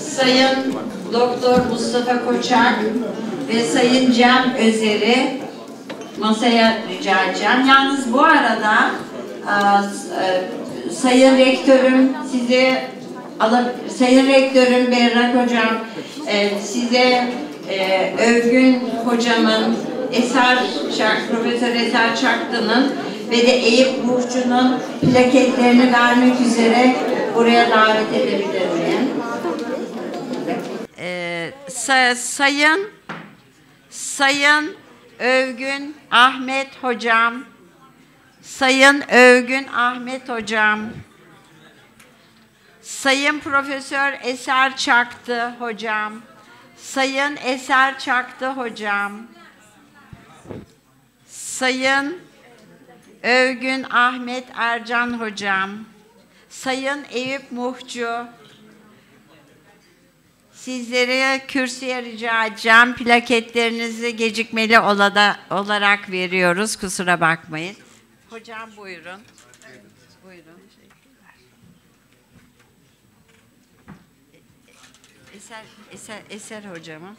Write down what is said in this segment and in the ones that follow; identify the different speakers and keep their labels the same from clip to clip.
Speaker 1: Sayın Doktor Mustafa Koçak ve Sayın Cem Özer'i masaya rica edeceğim. Yalnız bu arada e, e, Sayın Rektörüm sizi Sayın Rektörüm Berrak Hocam e, size Övgün Hocam'ın Eser Profesör Eser Çaklı'nın ve de Eyüp Ruhçu'nun plaketlerini vermek üzere buraya davet edebilir miyim? Ee, sayın Sayın Övgün Ahmet Hocam Sayın Övgün Ahmet Hocam Sayın Profesör Eser Çaktı Hocam Sayın Eser Çaktı Hocam Sayın Övgün Ahmet Ercan Hocam, Sayın Eyüp Muhcu, sizlere kürsüye rica edeceğim. Plaketlerinizi gecikmeli olarak veriyoruz. Kusura bakmayın. Hocam buyurun. Buyurun. Eser, eser, eser hocamın.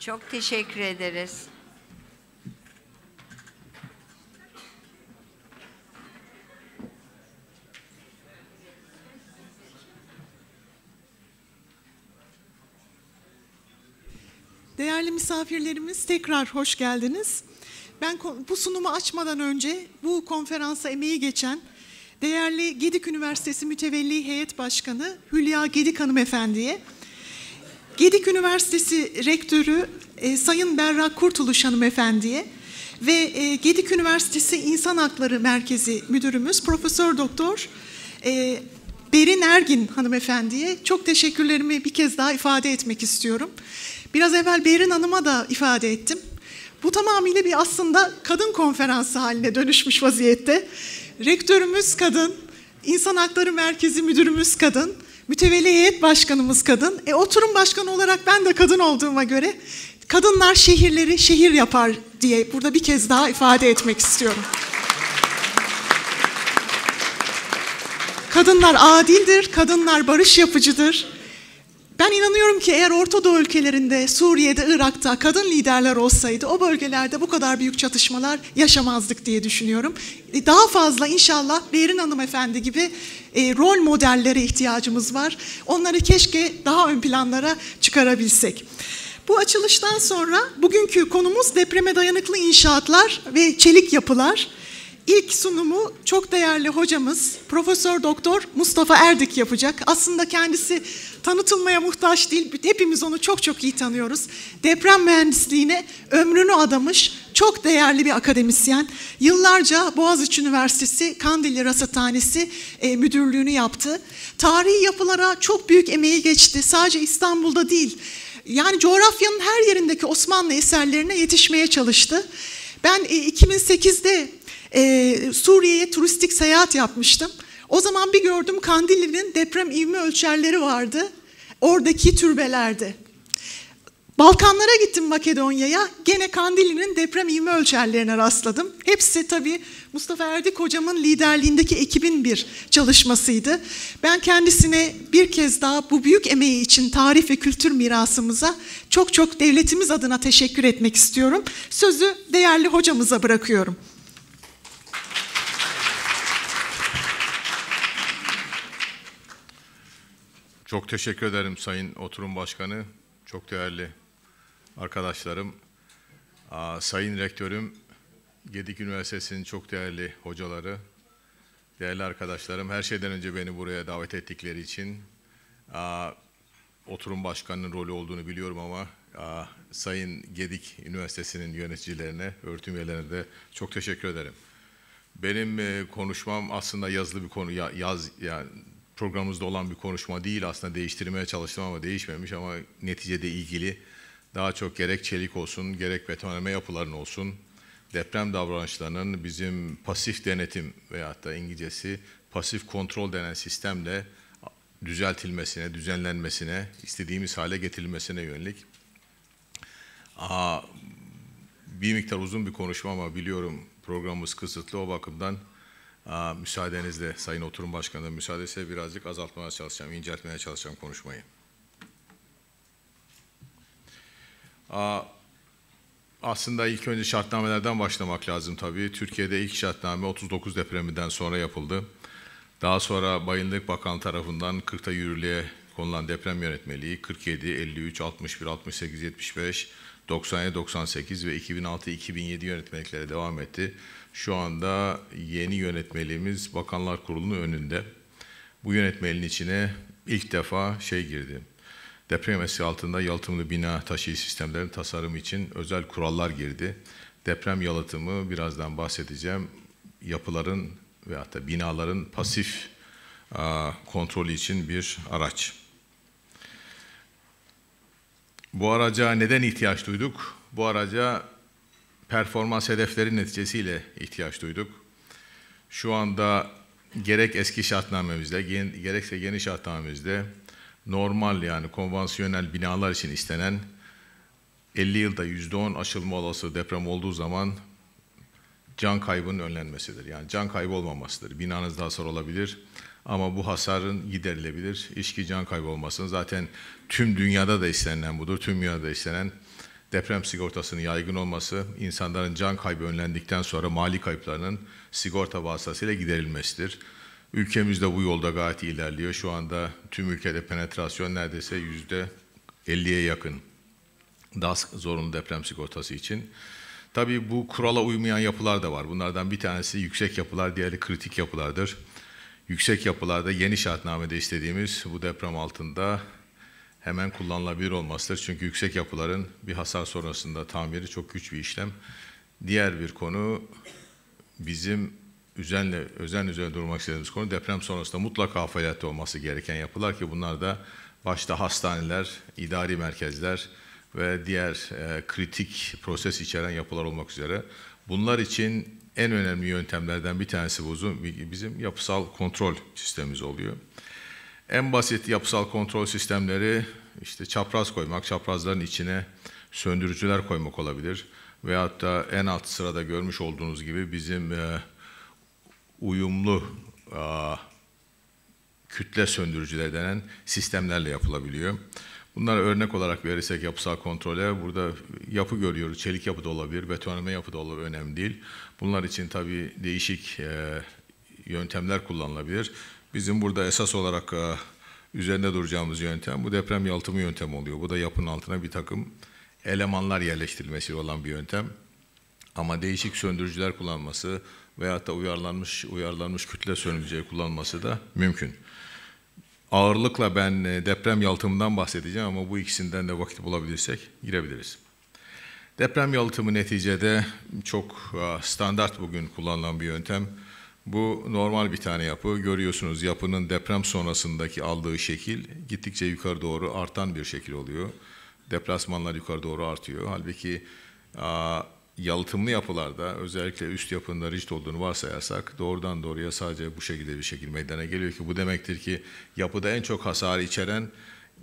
Speaker 1: Çok teşekkür ederiz.
Speaker 2: Değerli misafirlerimiz tekrar hoş geldiniz. Ben bu sunumu açmadan önce bu konferansa emeği geçen değerli Gedik Üniversitesi Mütevelli Heyet Başkanı Hülya Gedik Hanım Efendiye. Gedik Üniversitesi Rektörü e, Sayın Berrak Kurtuluş Hanımefendi'ye ve Gedik e, Üniversitesi İnsan Hakları Merkezi Müdürümüz Profesör Doktor Berin e, Ergin hanımefendiye çok teşekkürlerimi bir kez daha ifade etmek istiyorum. Biraz evvel Berin Hanım'a da ifade ettim. Bu tamamıyla bir aslında kadın konferansı haline dönüşmüş vaziyette. Rektörümüz kadın, İnsan Hakları Merkezi Müdürümüz kadın, Mütevelli heyet başkanımız kadın. E, oturum başkanı olarak ben de kadın olduğuma göre kadınlar şehirleri şehir yapar diye burada bir kez daha ifade etmek istiyorum. Kadınlar adildir, kadınlar barış yapıcıdır. Ben inanıyorum ki eğer Orta Doğu ülkelerinde, Suriye'de, Irak'ta kadın liderler olsaydı o bölgelerde bu kadar büyük çatışmalar yaşamazdık diye düşünüyorum. E, daha fazla inşallah Behrin Hanımefendi gibi e, rol modellere ihtiyacımız var. Onları keşke daha ön planlara çıkarabilsek. Bu açılıştan sonra bugünkü konumuz depreme dayanıklı inşaatlar ve çelik yapılar. İlk sunumu çok değerli hocamız Profesör Doktor Mustafa Erdik yapacak. Aslında kendisi tanıtılmaya muhtaç değil. Hepimiz onu çok çok iyi tanıyoruz. Deprem mühendisliğine ömrünü adamış çok değerli bir akademisyen. Yıllarca Boğaziçi Üniversitesi Kandilli Rasathanesi e, müdürlüğünü yaptı. Tarihi yapılara çok büyük emeği geçti. Sadece İstanbul'da değil. Yani coğrafyanın her yerindeki Osmanlı eserlerine yetişmeye çalıştı. Ben 2008'de e, e, Suriye'ye turistik seyahat yapmıştım. O zaman bir gördüm Kandilli'nin deprem ivme ölçerleri vardı. Oradaki türbelerde. Balkanlara gittim Makedonya'ya. Gene Kandilli'nin deprem ivme ölçerlerine rastladım. Hepsi tabii Mustafa Erdik hocamın liderliğindeki ekibin bir çalışmasıydı. Ben kendisine bir kez daha bu büyük emeği için tarih ve kültür mirasımıza çok çok devletimiz adına teşekkür etmek istiyorum. Sözü değerli hocamıza bırakıyorum.
Speaker 3: Çok teşekkür ederim Sayın Oturum Başkanı, çok değerli arkadaşlarım, Sayın Rektörüm, Gedik Üniversitesi'nin çok değerli hocaları, değerli arkadaşlarım, her şeyden önce beni buraya davet ettikleri için Oturum Başkanı'nın rolü olduğunu biliyorum ama Sayın Gedik Üniversitesi'nin yöneticilerine, öğretim üyelerine de çok teşekkür ederim. Benim e, konuşmam aslında yazılı bir konu, yaz, yani programımızda olan bir konuşma değil aslında değiştirmeye çalıştım ama değişmemiş ama neticede ilgili daha çok gerek çelik olsun gerek betonarme yapıların olsun deprem davranışlarının bizim pasif denetim veyahut da İngilizcesi pasif kontrol denen sistemle düzeltilmesine, düzenlenmesine, istediğimiz hale getirilmesine yönelik. Aa, bir miktar uzun bir konuşma ama biliyorum programımız kısıtlı o bakımdan müsaadenizle Sayın Oturum Başkanı'nın müsaadesiyle birazcık azaltmaya çalışacağım, inceltmeye çalışacağım konuşmayı. aslında ilk önce şartnamelerden başlamak lazım tabii. Türkiye'de ilk şartname 39 depreminden sonra yapıldı. Daha sonra Bayındık Bakan tarafından 40'ta yürürlüğe konulan deprem yönetmeliği 47, 53, 61, 68, 75, 97, 98 ve 2006-2007 yönetmeliklere devam etti şu anda yeni yönetmeliğimiz Bakanlar Kurulu'nun önünde. Bu yönetmeliğin içine ilk defa şey girdi. Deprem eski altında yalıtımlı bina taşıyıcı sistemlerin tasarımı için özel kurallar girdi. Deprem yalıtımı birazdan bahsedeceğim. Yapıların ve da binaların pasif a, kontrolü için bir araç. Bu araca neden ihtiyaç duyduk? Bu araca performans hedefleri neticesiyle ihtiyaç duyduk. Şu anda gerek eski şartnamemizde, gerekse yeni şartnamemizde normal yani konvansiyonel binalar için istenen 50 yılda %10 aşılma olası deprem olduğu zaman can kaybının önlenmesidir. Yani can kaybı olmamasıdır. Binanızda hasar olabilir ama bu hasarın giderilebilir. İşki can kaybı olmasın. Zaten tüm dünyada da istenilen budur. Tüm dünyada istenen deprem sigortasının yaygın olması, insanların can kaybı önlendikten sonra mali kayıplarının sigorta vasıtasıyla giderilmesidir. Ülkemiz de bu yolda gayet ilerliyor. Şu anda tüm ülkede penetrasyon neredeyse yüzde 50'ye yakın. DASK zorunlu deprem sigortası için. Tabii bu kurala uymayan yapılar da var. Bunlardan bir tanesi yüksek yapılar, diğeri kritik yapılardır. Yüksek yapılarda yeni şartnamede istediğimiz bu deprem altında hemen kullanılabilir olmasıdır. Çünkü yüksek yapıların bir hasar sonrasında tamiri çok güç bir işlem. Diğer bir konu bizim özenle, özen üzerine durmak istediğimiz konu deprem sonrasında mutlaka faaliyette olması gereken yapılar ki bunlar da başta hastaneler, idari merkezler ve diğer e, kritik proses içeren yapılar olmak üzere. Bunlar için en önemli yöntemlerden bir tanesi bu bizim yapısal kontrol sistemimiz oluyor. En basit yapısal kontrol sistemleri işte çapraz koymak, çaprazların içine söndürücüler koymak olabilir. Veyahut da en alt sırada görmüş olduğunuz gibi bizim e, uyumlu e, kütle söndürücüler denen sistemlerle yapılabiliyor. Bunlara örnek olarak verirsek yapısal kontrole burada yapı görüyoruz. Çelik yapı da olabilir, betonarme yapı da olabilir, önemli değil. Bunlar için tabii değişik e, yöntemler kullanılabilir. Bizim burada esas olarak e, üzerinde duracağımız yöntem bu deprem yalıtımı yöntemi oluyor. Bu da yapının altına bir takım elemanlar yerleştirilmesi olan bir yöntem. Ama değişik söndürücüler kullanması veyahut da uyarlanmış, uyarlanmış kütle söndürücüleri kullanması da mümkün. Ağırlıkla ben e, deprem yalıtımından bahsedeceğim ama bu ikisinden de vakit bulabilirsek girebiliriz. Deprem yalıtımı neticede çok e, standart bugün kullanılan bir yöntem. Bu normal bir tane yapı. Görüyorsunuz yapının deprem sonrasındaki aldığı şekil gittikçe yukarı doğru artan bir şekil oluyor. Deplasmanlar yukarı doğru artıyor. Halbuki a, yalıtımlı yapılarda özellikle üst yapında rigid olduğunu varsayarsak doğrudan doğruya sadece bu şekilde bir şekil meydana geliyor ki bu demektir ki yapıda en çok hasarı içeren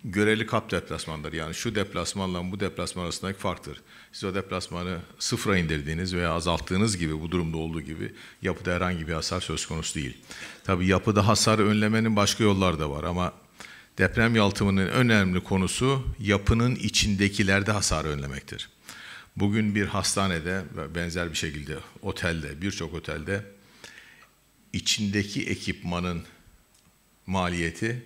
Speaker 3: göreli kap deplasmandır. Yani şu deplasmanla bu deplasman arasındaki farktır siz o deplasmanı sıfıra indirdiğiniz veya azalttığınız gibi bu durumda olduğu gibi yapıda herhangi bir hasar söz konusu değil. Tabi yapıda hasar önlemenin başka yolları da var ama deprem yaltımının önemli konusu yapının içindekilerde hasar önlemektir. Bugün bir hastanede benzer bir şekilde otelde, birçok otelde içindeki ekipmanın maliyeti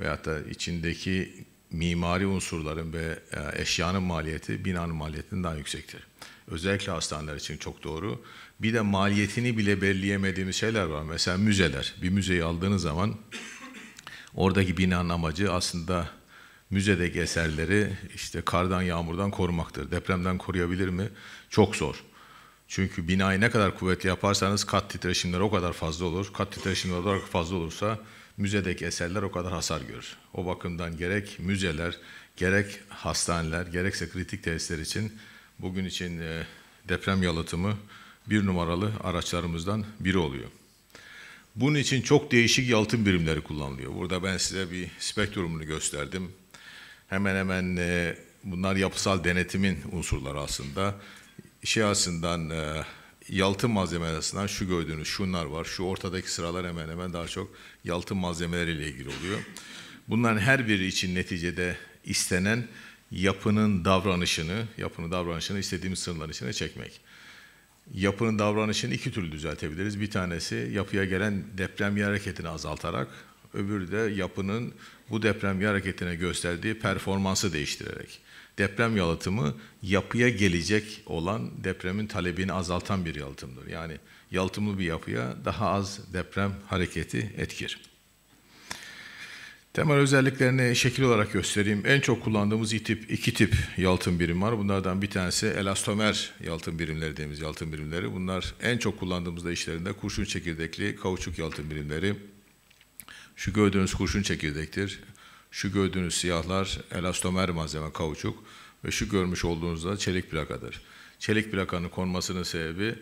Speaker 3: veyahut da içindeki mimari unsurların ve e, eşyanın maliyeti binanın maliyetinden daha yüksektir. Özellikle hastaneler için çok doğru. Bir de maliyetini bile belirleyemediğimiz şeyler var. Mesela müzeler. Bir müzeyi aldığınız zaman oradaki binanın amacı aslında müzedeki eserleri işte kardan yağmurdan korumaktır. Depremden koruyabilir mi? Çok zor. Çünkü binayı ne kadar kuvvetli yaparsanız kat titreşimleri o kadar fazla olur. Kat titreşimleri o kadar fazla olursa müzedeki eserler o kadar hasar görür. O bakımdan gerek müzeler, gerek hastaneler, gerekse kritik tesisler için bugün için e, deprem yalıtımı bir numaralı araçlarımızdan biri oluyor. Bunun için çok değişik yalıtım birimleri kullanılıyor. Burada ben size bir spektrumunu gösterdim. Hemen hemen e, bunlar yapısal denetimin unsurları aslında. Şey e, yalıtım malzemelerinden şu gördüğünüz şunlar var. Şu ortadaki sıralar hemen hemen daha çok yalıtım malzemeleriyle ilgili oluyor. Bunların her biri için neticede istenen yapının davranışını, yapının davranışını istediğimiz sınırların içine çekmek. Yapının davranışını iki türlü düzeltebiliriz. Bir tanesi yapıya gelen deprem yer hareketini azaltarak, öbürü de yapının bu deprem yer hareketine gösterdiği performansı değiştirerek deprem yalıtımı yapıya gelecek olan depremin talebini azaltan bir yalıtımdır. Yani yalıtımlı bir yapıya daha az deprem hareketi etkir. Temel özelliklerini şekil olarak göstereyim. En çok kullandığımız iki tip, iki tip yalıtım birim var. Bunlardan bir tanesi elastomer yalıtım birimleri dediğimiz yalıtım birimleri. Bunlar en çok kullandığımızda işlerinde kurşun çekirdekli kauçuk yalıtım birimleri. Şu gördüğünüz kurşun çekirdektir. Şu gördüğünüz siyahlar elastomer malzeme kauçuk ve şu görmüş olduğunuz da çelik plakadır. Çelik plakanın konmasının sebebi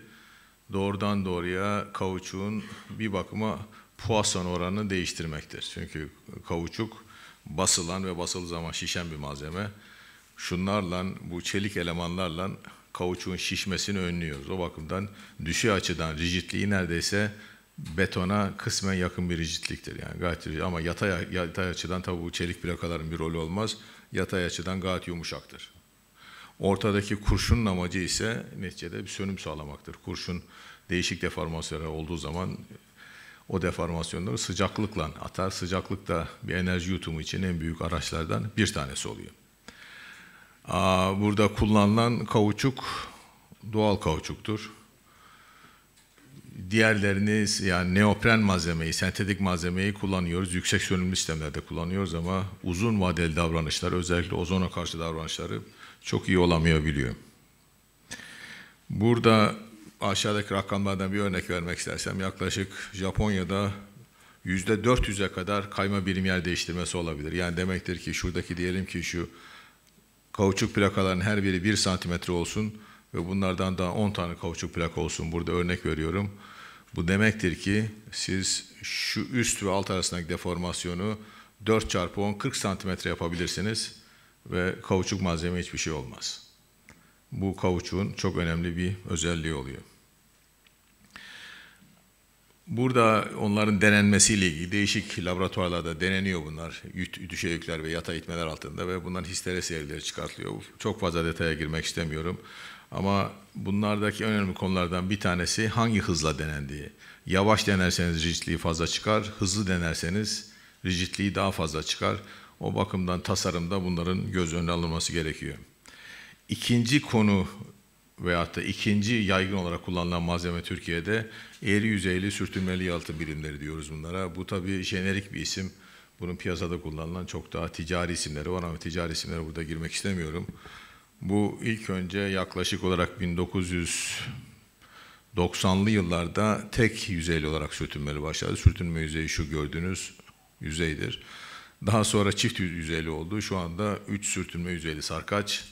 Speaker 3: doğrudan doğruya kauçuğun bir bakıma Poisson oranını değiştirmektir. Çünkü kauçuk basılan ve basılı zaman şişen bir malzeme. Şunlarla bu çelik elemanlarla kauçuğun şişmesini önlüyoruz. O bakımdan düşü açıdan rigidliği neredeyse betona kısmen yakın bir rigidliktir. Yani gayet rigid. ama yatay, yatay açıdan tabi bu çelik plakaların bir rolü olmaz. Yatay açıdan gayet yumuşaktır. Ortadaki kurşunun amacı ise neticede bir sönüm sağlamaktır. Kurşun değişik deformasyonlar olduğu zaman o deformasyonları sıcaklıkla atar. Sıcaklık da bir enerji yutumu için en büyük araçlardan bir tanesi oluyor. Burada kullanılan kauçuk doğal kauçuktur diğerlerini yani neopren malzemeyi, sentetik malzemeyi kullanıyoruz. Yüksek sönümlü sistemlerde kullanıyoruz ama uzun vadeli davranışlar özellikle ozona karşı davranışları çok iyi olamıyor biliyor. Burada aşağıdaki rakamlardan bir örnek vermek istersem yaklaşık Japonya'da yüzde 400'e kadar kayma birim yer değiştirmesi olabilir. Yani demektir ki şuradaki diyelim ki şu kauçuk plakaların her biri bir santimetre olsun ve bunlardan daha 10 tane kauçuk plak olsun burada örnek veriyorum. Bu demektir ki siz şu üst ve alt arasındaki deformasyonu 4 çarpı 10 40 santimetre yapabilirsiniz ve kauçuk malzeme hiçbir şey olmaz. Bu kauçuğun çok önemli bir özelliği oluyor. Burada onların denenmesiyle ilgili değişik laboratuvarlarda deneniyor bunlar. Düşeyükler ve yata itmeler altında ve bunların histere serileri çıkartılıyor. Çok fazla detaya girmek istemiyorum. Ama bunlardaki önemli konulardan bir tanesi hangi hızla denendiği. Yavaş denerseniz rigidliği fazla çıkar, hızlı denerseniz rigidliği daha fazla çıkar. O bakımdan tasarımda bunların göz önüne alınması gerekiyor. İkinci konu veyahut da ikinci yaygın olarak kullanılan malzeme Türkiye'de eğri yüzeyli sürtünmeli yalıtım birimleri diyoruz bunlara. Bu tabii jenerik bir isim. Bunun piyasada kullanılan çok daha ticari isimleri var ama ticari isimlere burada girmek istemiyorum. Bu ilk önce yaklaşık olarak 1990'lı yıllarda tek yüzeyli olarak sürtünmeli başladı. Sürtünme yüzeyi şu gördüğünüz yüzeydir. Daha sonra çift yüzeyli oldu. Şu anda 3 sürtünme yüzeyli sarkaç.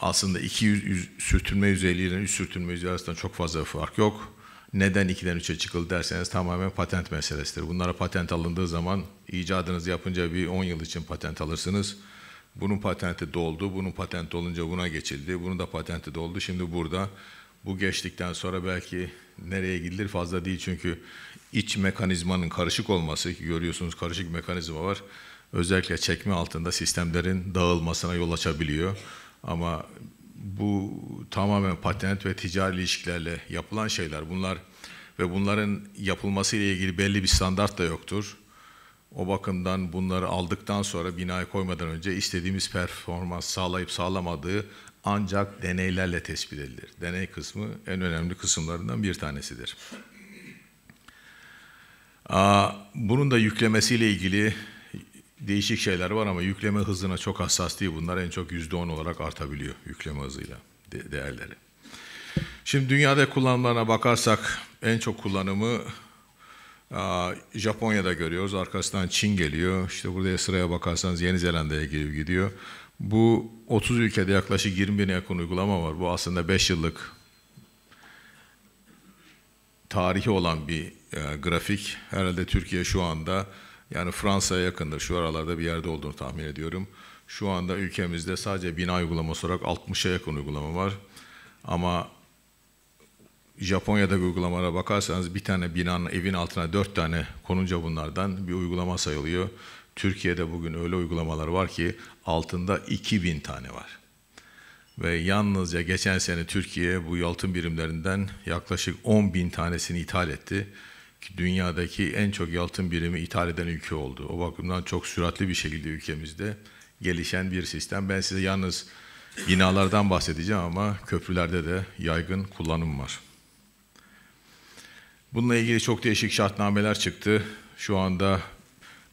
Speaker 3: Aslında 2 sürtünme yüzeyli ile 3 sürtünme yüzeyli arasında çok fazla fark yok. Neden 2'den 3'e çıkıldı derseniz tamamen patent meselesidir. Bunlara patent alındığı zaman icadınızı yapınca bir 10 yıl için patent alırsınız. Bunun patenti doldu, bunun patenti olunca buna geçildi, bunun da patenti doldu. Şimdi burada bu geçtikten sonra belki nereye gidilir fazla değil çünkü iç mekanizmanın karışık olması, ki görüyorsunuz karışık mekanizma var. Özellikle çekme altında sistemlerin dağılmasına yol açabiliyor. Ama bu tamamen patent ve ticari ilişkilerle yapılan şeyler. Bunlar ve bunların yapılması ile ilgili belli bir standart da yoktur. O bakımdan bunları aldıktan sonra binaya koymadan önce istediğimiz performans sağlayıp sağlamadığı ancak deneylerle tespit edilir. Deney kısmı en önemli kısımlarından bir tanesidir. Bunun da yüklemesiyle ilgili değişik şeyler var ama yükleme hızına çok hassas değil. Bunlar en çok %10 olarak artabiliyor yükleme hızıyla değerleri. Şimdi dünyada kullanımlarına bakarsak en çok kullanımı Japonya'da görüyoruz. Arkasından Çin geliyor. İşte burada sıraya bakarsanız Yeni Zelanda'ya gidiyor. Bu 30 ülkede yaklaşık 20 bin yakın uygulama var. Bu aslında 5 yıllık tarihi olan bir e, grafik. Herhalde Türkiye şu anda yani Fransa'ya yakındır. Şu aralarda bir yerde olduğunu tahmin ediyorum. Şu anda ülkemizde sadece bina uygulaması olarak 60'a yakın uygulama var. Ama Japonya'da uygulamalara bakarsanız bir tane binanın evin altına dört tane konunca bunlardan bir uygulama sayılıyor. Türkiye'de bugün öyle uygulamalar var ki altında 2000 tane var. Ve yalnızca geçen sene Türkiye bu altın birimlerinden yaklaşık 10 bin tanesini ithal etti. Ki dünyadaki en çok altın birimi ithal eden ülke oldu. O bakımdan çok süratli bir şekilde ülkemizde gelişen bir sistem. Ben size yalnız binalardan bahsedeceğim ama köprülerde de yaygın kullanım var. Bununla ilgili çok değişik şartnameler çıktı. Şu anda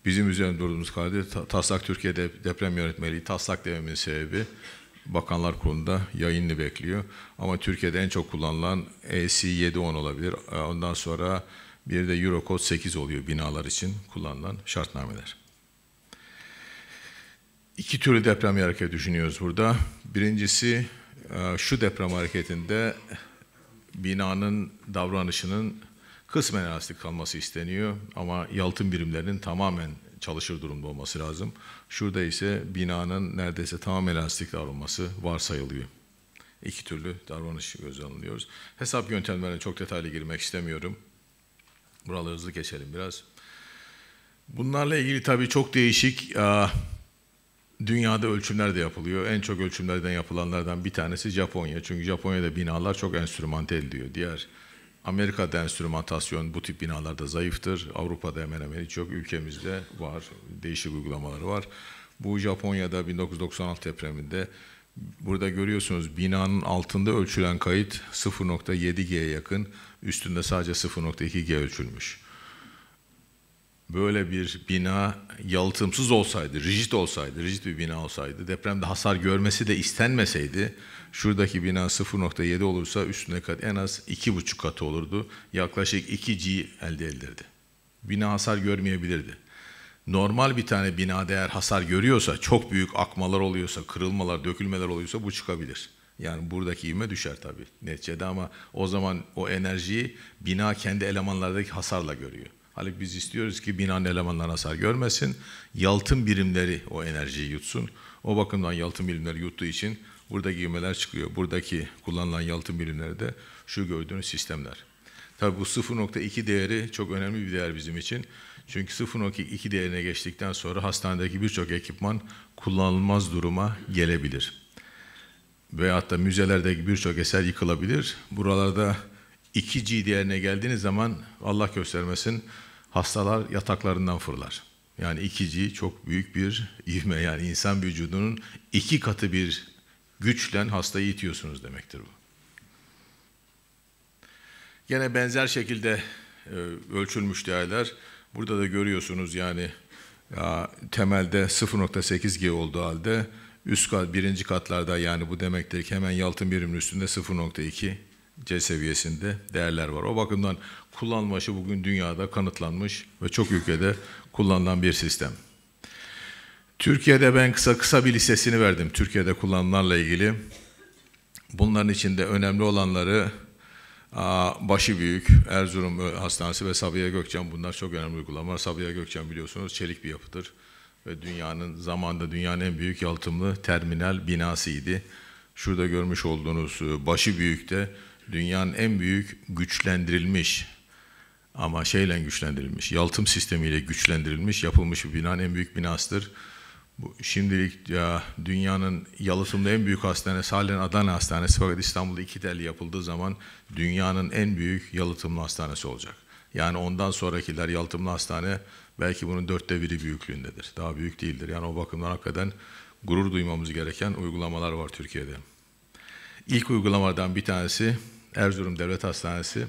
Speaker 3: bizim üzerinde durduğumuz kadar Taslak Türkiye Deprem Yönetmeliği, Taslak dememin sebebi Bakanlar Kurulu'nda yayınını bekliyor. Ama Türkiye'de en çok kullanılan EC 710 olabilir. E, ondan sonra bir de Eurocode 8 oluyor binalar için kullanılan şartnameler. İki türlü deprem hareketi düşünüyoruz burada. Birincisi e, şu deprem hareketinde binanın davranışının kısmen elastik kalması isteniyor ama yalıtım birimlerinin tamamen çalışır durumda olması lazım. Şurada ise binanın neredeyse tamam elastik davranması varsayılıyor. İki türlü davranış göz alınıyoruz. Hesap yöntemlerine çok detaylı girmek istemiyorum. Buraları hızlı geçelim biraz. Bunlarla ilgili tabii çok değişik e, dünyada ölçümler de yapılıyor. En çok ölçümlerden yapılanlardan bir tanesi Japonya. Çünkü Japonya'da binalar çok enstrümante ediliyor. Diğer Amerika'da enstrümantasyon bu tip binalarda zayıftır. Avrupa'da hemen hemen hiç yok. Ülkemizde var. Değişik uygulamaları var. Bu Japonya'da 1996 depreminde burada görüyorsunuz binanın altında ölçülen kayıt 0.7G'ye yakın. Üstünde sadece 0.2G ölçülmüş böyle bir bina yalıtımsız olsaydı, rigid olsaydı, rigid bir bina olsaydı, depremde hasar görmesi de istenmeseydi, şuradaki bina 0.7 olursa üstüne kat en az 2,5 katı olurdu. Yaklaşık 2G elde edilirdi. Bina hasar görmeyebilirdi. Normal bir tane bina değer hasar görüyorsa, çok büyük akmalar oluyorsa, kırılmalar, dökülmeler oluyorsa bu çıkabilir. Yani buradaki ivme düşer tabii neticede ama o zaman o enerjiyi bina kendi elemanlardaki hasarla görüyor. Halbuki biz istiyoruz ki binanın elemanları hasar görmesin. Yalıtım birimleri o enerjiyi yutsun. O bakımdan yalıtım birimleri yuttuğu için burada gemiler çıkıyor. Buradaki kullanılan yalıtım birimleri de şu gördüğünüz sistemler. Tabii bu 0.2 değeri çok önemli bir değer bizim için. Çünkü 0.2 değerine geçtikten sonra hastanedeki birçok ekipman kullanılmaz duruma gelebilir. Veyahut da müzelerdeki birçok eser yıkılabilir. Buralarda 2G değerine geldiğiniz zaman Allah göstermesin hastalar yataklarından fırlar. Yani ikici çok büyük bir ivme yani insan vücudunun iki katı bir güçle hastayı itiyorsunuz demektir bu. Gene benzer şekilde e, ölçülmüş değerler. Burada da görüyorsunuz yani ya, temelde 0.8 G olduğu halde üst kat birinci katlarda yani bu demektir ki hemen Yaltın biriminin üstünde 0.2 C seviyesinde değerler var. O bakımdan kullanması bugün dünyada kanıtlanmış ve çok ülkede kullanılan bir sistem. Türkiye'de ben kısa kısa bir listesini verdim Türkiye'de kullanılanlarla ilgili. Bunların içinde önemli olanları başı büyük Erzurum Hastanesi ve Sabiha Gökçen bunlar çok önemli uygulamalar. Sabiha Gökçen biliyorsunuz çelik bir yapıdır ve dünyanın zamanında dünyanın en büyük yalıtımlı terminal binasıydı. Şurada görmüş olduğunuz ıı, başı büyükte dünyanın en büyük güçlendirilmiş ama şeyle güçlendirilmiş, yalıtım sistemiyle güçlendirilmiş, yapılmış bir bina en büyük binasıdır. Bu, şimdilik ya, dünyanın yalıtımda en büyük hastanesi halen Adana Hastanesi fakat İstanbul'da iki telli yapıldığı zaman dünyanın en büyük yalıtımlı hastanesi olacak. Yani ondan sonrakiler yalıtımlı hastane belki bunun dörtte biri büyüklüğündedir. Daha büyük değildir. Yani o bakımdan hakikaten gurur duymamız gereken uygulamalar var Türkiye'de. İlk uygulamalardan bir tanesi Erzurum Devlet Hastanesi.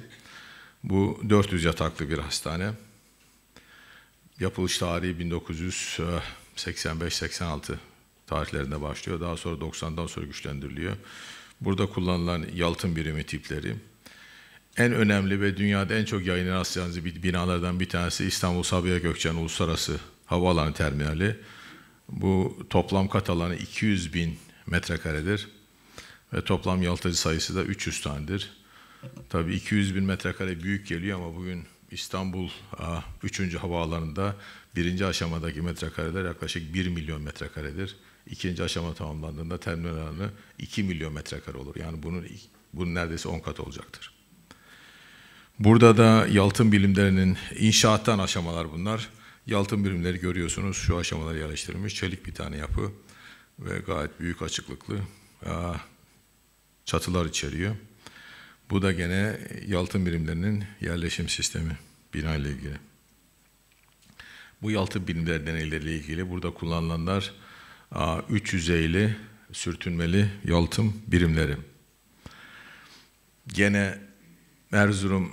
Speaker 3: Bu 400 yataklı bir hastane. Yapılış tarihi 1985-86 eh, tarihlerinde başlıyor. Daha sonra 90'dan sonra güçlendiriliyor. Burada kullanılan yalıtım birimi tipleri. En önemli ve dünyada en çok yayına rastlayan binalardan bir tanesi İstanbul Sabiha Gökçen Uluslararası Havaalanı Terminali. Bu toplam kat alanı 200 bin metrekaredir ve toplam yalıtıcı sayısı da 300 tanedir. Tabii 200 bin metrekare büyük geliyor ama bugün İstanbul 3. havaalanında birinci aşamadaki metrekareler yaklaşık 1 milyon metrekaredir. İkinci aşama tamamlandığında terminal alanı 2 milyon metrekare olur. Yani bunun, bunun neredeyse 10 kat olacaktır. Burada da yalıtım bilimlerinin inşaattan aşamalar bunlar. Yalıtım bilimleri görüyorsunuz şu aşamaları yerleştirilmiş. Çelik bir tane yapı ve gayet büyük açıklıklı çatılar içeriyor. Bu da gene yalıtım birimlerinin yerleşim sistemi bina ile ilgili. Bu yalıtım bilimler deneyleriyle ilgili burada kullanılanlar üç yüzeyli sürtünmeli yaltım birimleri. Gene Erzurum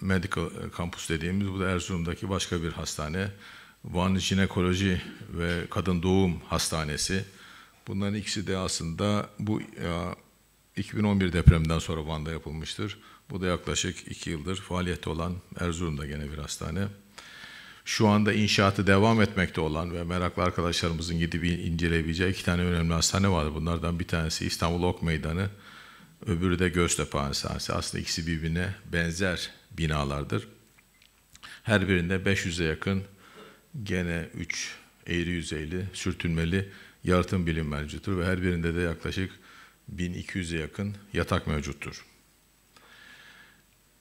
Speaker 3: Medical Campus dediğimiz bu da Erzurum'daki başka bir hastane. Van Jinekoloji ve Kadın Doğum Hastanesi. Bunların ikisi de aslında bu 2011 depremden sonra Van'da yapılmıştır. Bu da yaklaşık iki yıldır faaliyette olan Erzurum'da gene bir hastane. Şu anda inşaatı devam etmekte olan ve meraklı arkadaşlarımızın gidip inceleyebileceği iki tane önemli hastane var. Bunlardan bir tanesi İstanbul Ok Meydanı, öbürü de Göztepe Hastanesi. Aslında ikisi birbirine benzer binalardır. Her birinde 500'e yakın gene 3 eğri yüzeyli, sürtünmeli yaratım bilim mevcuttur ve her birinde de yaklaşık 1200'e yakın yatak mevcuttur.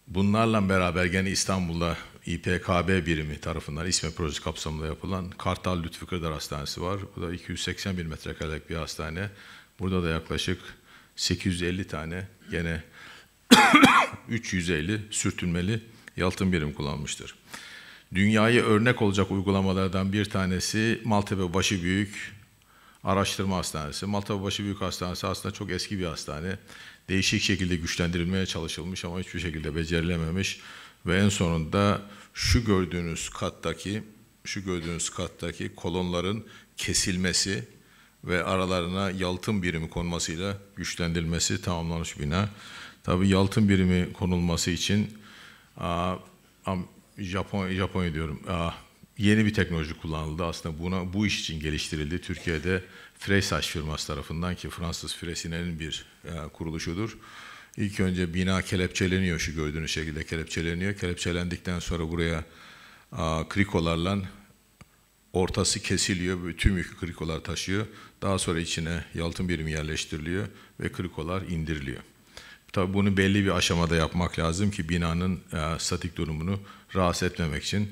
Speaker 3: Bunlarla beraber gene İstanbul'da İPKB birimi tarafından İSME projesi kapsamında yapılan Kartal Lütfü Kırdar Hastanesi var. Bu da 280 bin metrekarelik bir hastane. Burada da yaklaşık 850 tane gene 350 sürtünmeli yalıtım birim kullanmıştır. Dünyayı örnek olacak uygulamalardan bir tanesi Maltepe büyük. Araştırma Hastanesi. Maltepebaşı Büyük Hastanesi aslında çok eski bir hastane. Değişik şekilde güçlendirilmeye çalışılmış ama hiçbir şekilde becerilememiş. Ve en sonunda şu gördüğünüz kattaki şu gördüğünüz kattaki kolonların kesilmesi ve aralarına yalıtım birimi konmasıyla güçlendirilmesi tamamlanmış bina. Tabi yalıtım birimi konulması için Japon, Japonya diyorum yeni bir teknoloji kullanıldı. Aslında buna bu iş için geliştirildi. Türkiye'de Freysaç firması tarafından ki Fransız Fresine'nin bir e, kuruluşudur. İlk önce bina kelepçeleniyor şu gördüğünüz şekilde kelepçeleniyor. Kelepçelendikten sonra buraya a, krikolarla ortası kesiliyor. Tüm yükü krikolar taşıyor. Daha sonra içine yalıtım birimi yerleştiriliyor ve krikolar indiriliyor. Tabii bunu belli bir aşamada yapmak lazım ki binanın e, statik durumunu rahatsız etmemek için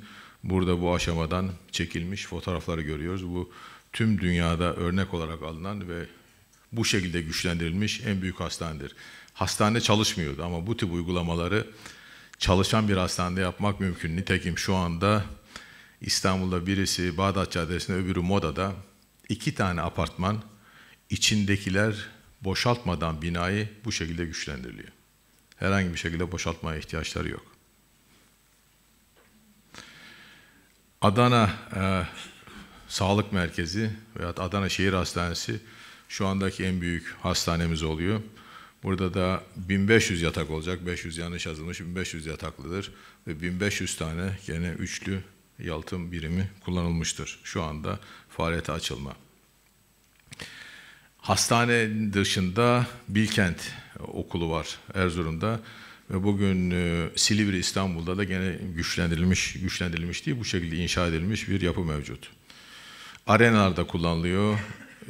Speaker 3: burada bu aşamadan çekilmiş fotoğrafları görüyoruz. Bu tüm dünyada örnek olarak alınan ve bu şekilde güçlendirilmiş en büyük hastanedir. Hastane çalışmıyordu ama bu tip uygulamaları çalışan bir hastanede yapmak mümkün. Nitekim şu anda İstanbul'da birisi Bağdat Caddesi'nde öbürü Moda'da iki tane apartman içindekiler boşaltmadan binayı bu şekilde güçlendiriliyor. Herhangi bir şekilde boşaltmaya ihtiyaçları yok. Adana e, Sağlık Merkezi veya Adana Şehir Hastanesi şu andaki en büyük hastanemiz oluyor. Burada da 1500 yatak olacak. 500 yanlış yazılmış. 1500 yataklıdır. Ve 1500 tane gene üçlü yalıtım birimi kullanılmıştır. Şu anda faaliyete açılma. Hastane dışında Bilkent okulu var Erzurum'da. Ve bugün e, Silivri İstanbul'da da gene güçlendirilmiş, güçlendirilmiş değil bu şekilde inşa edilmiş bir yapı mevcut. Arenalarda kullanılıyor.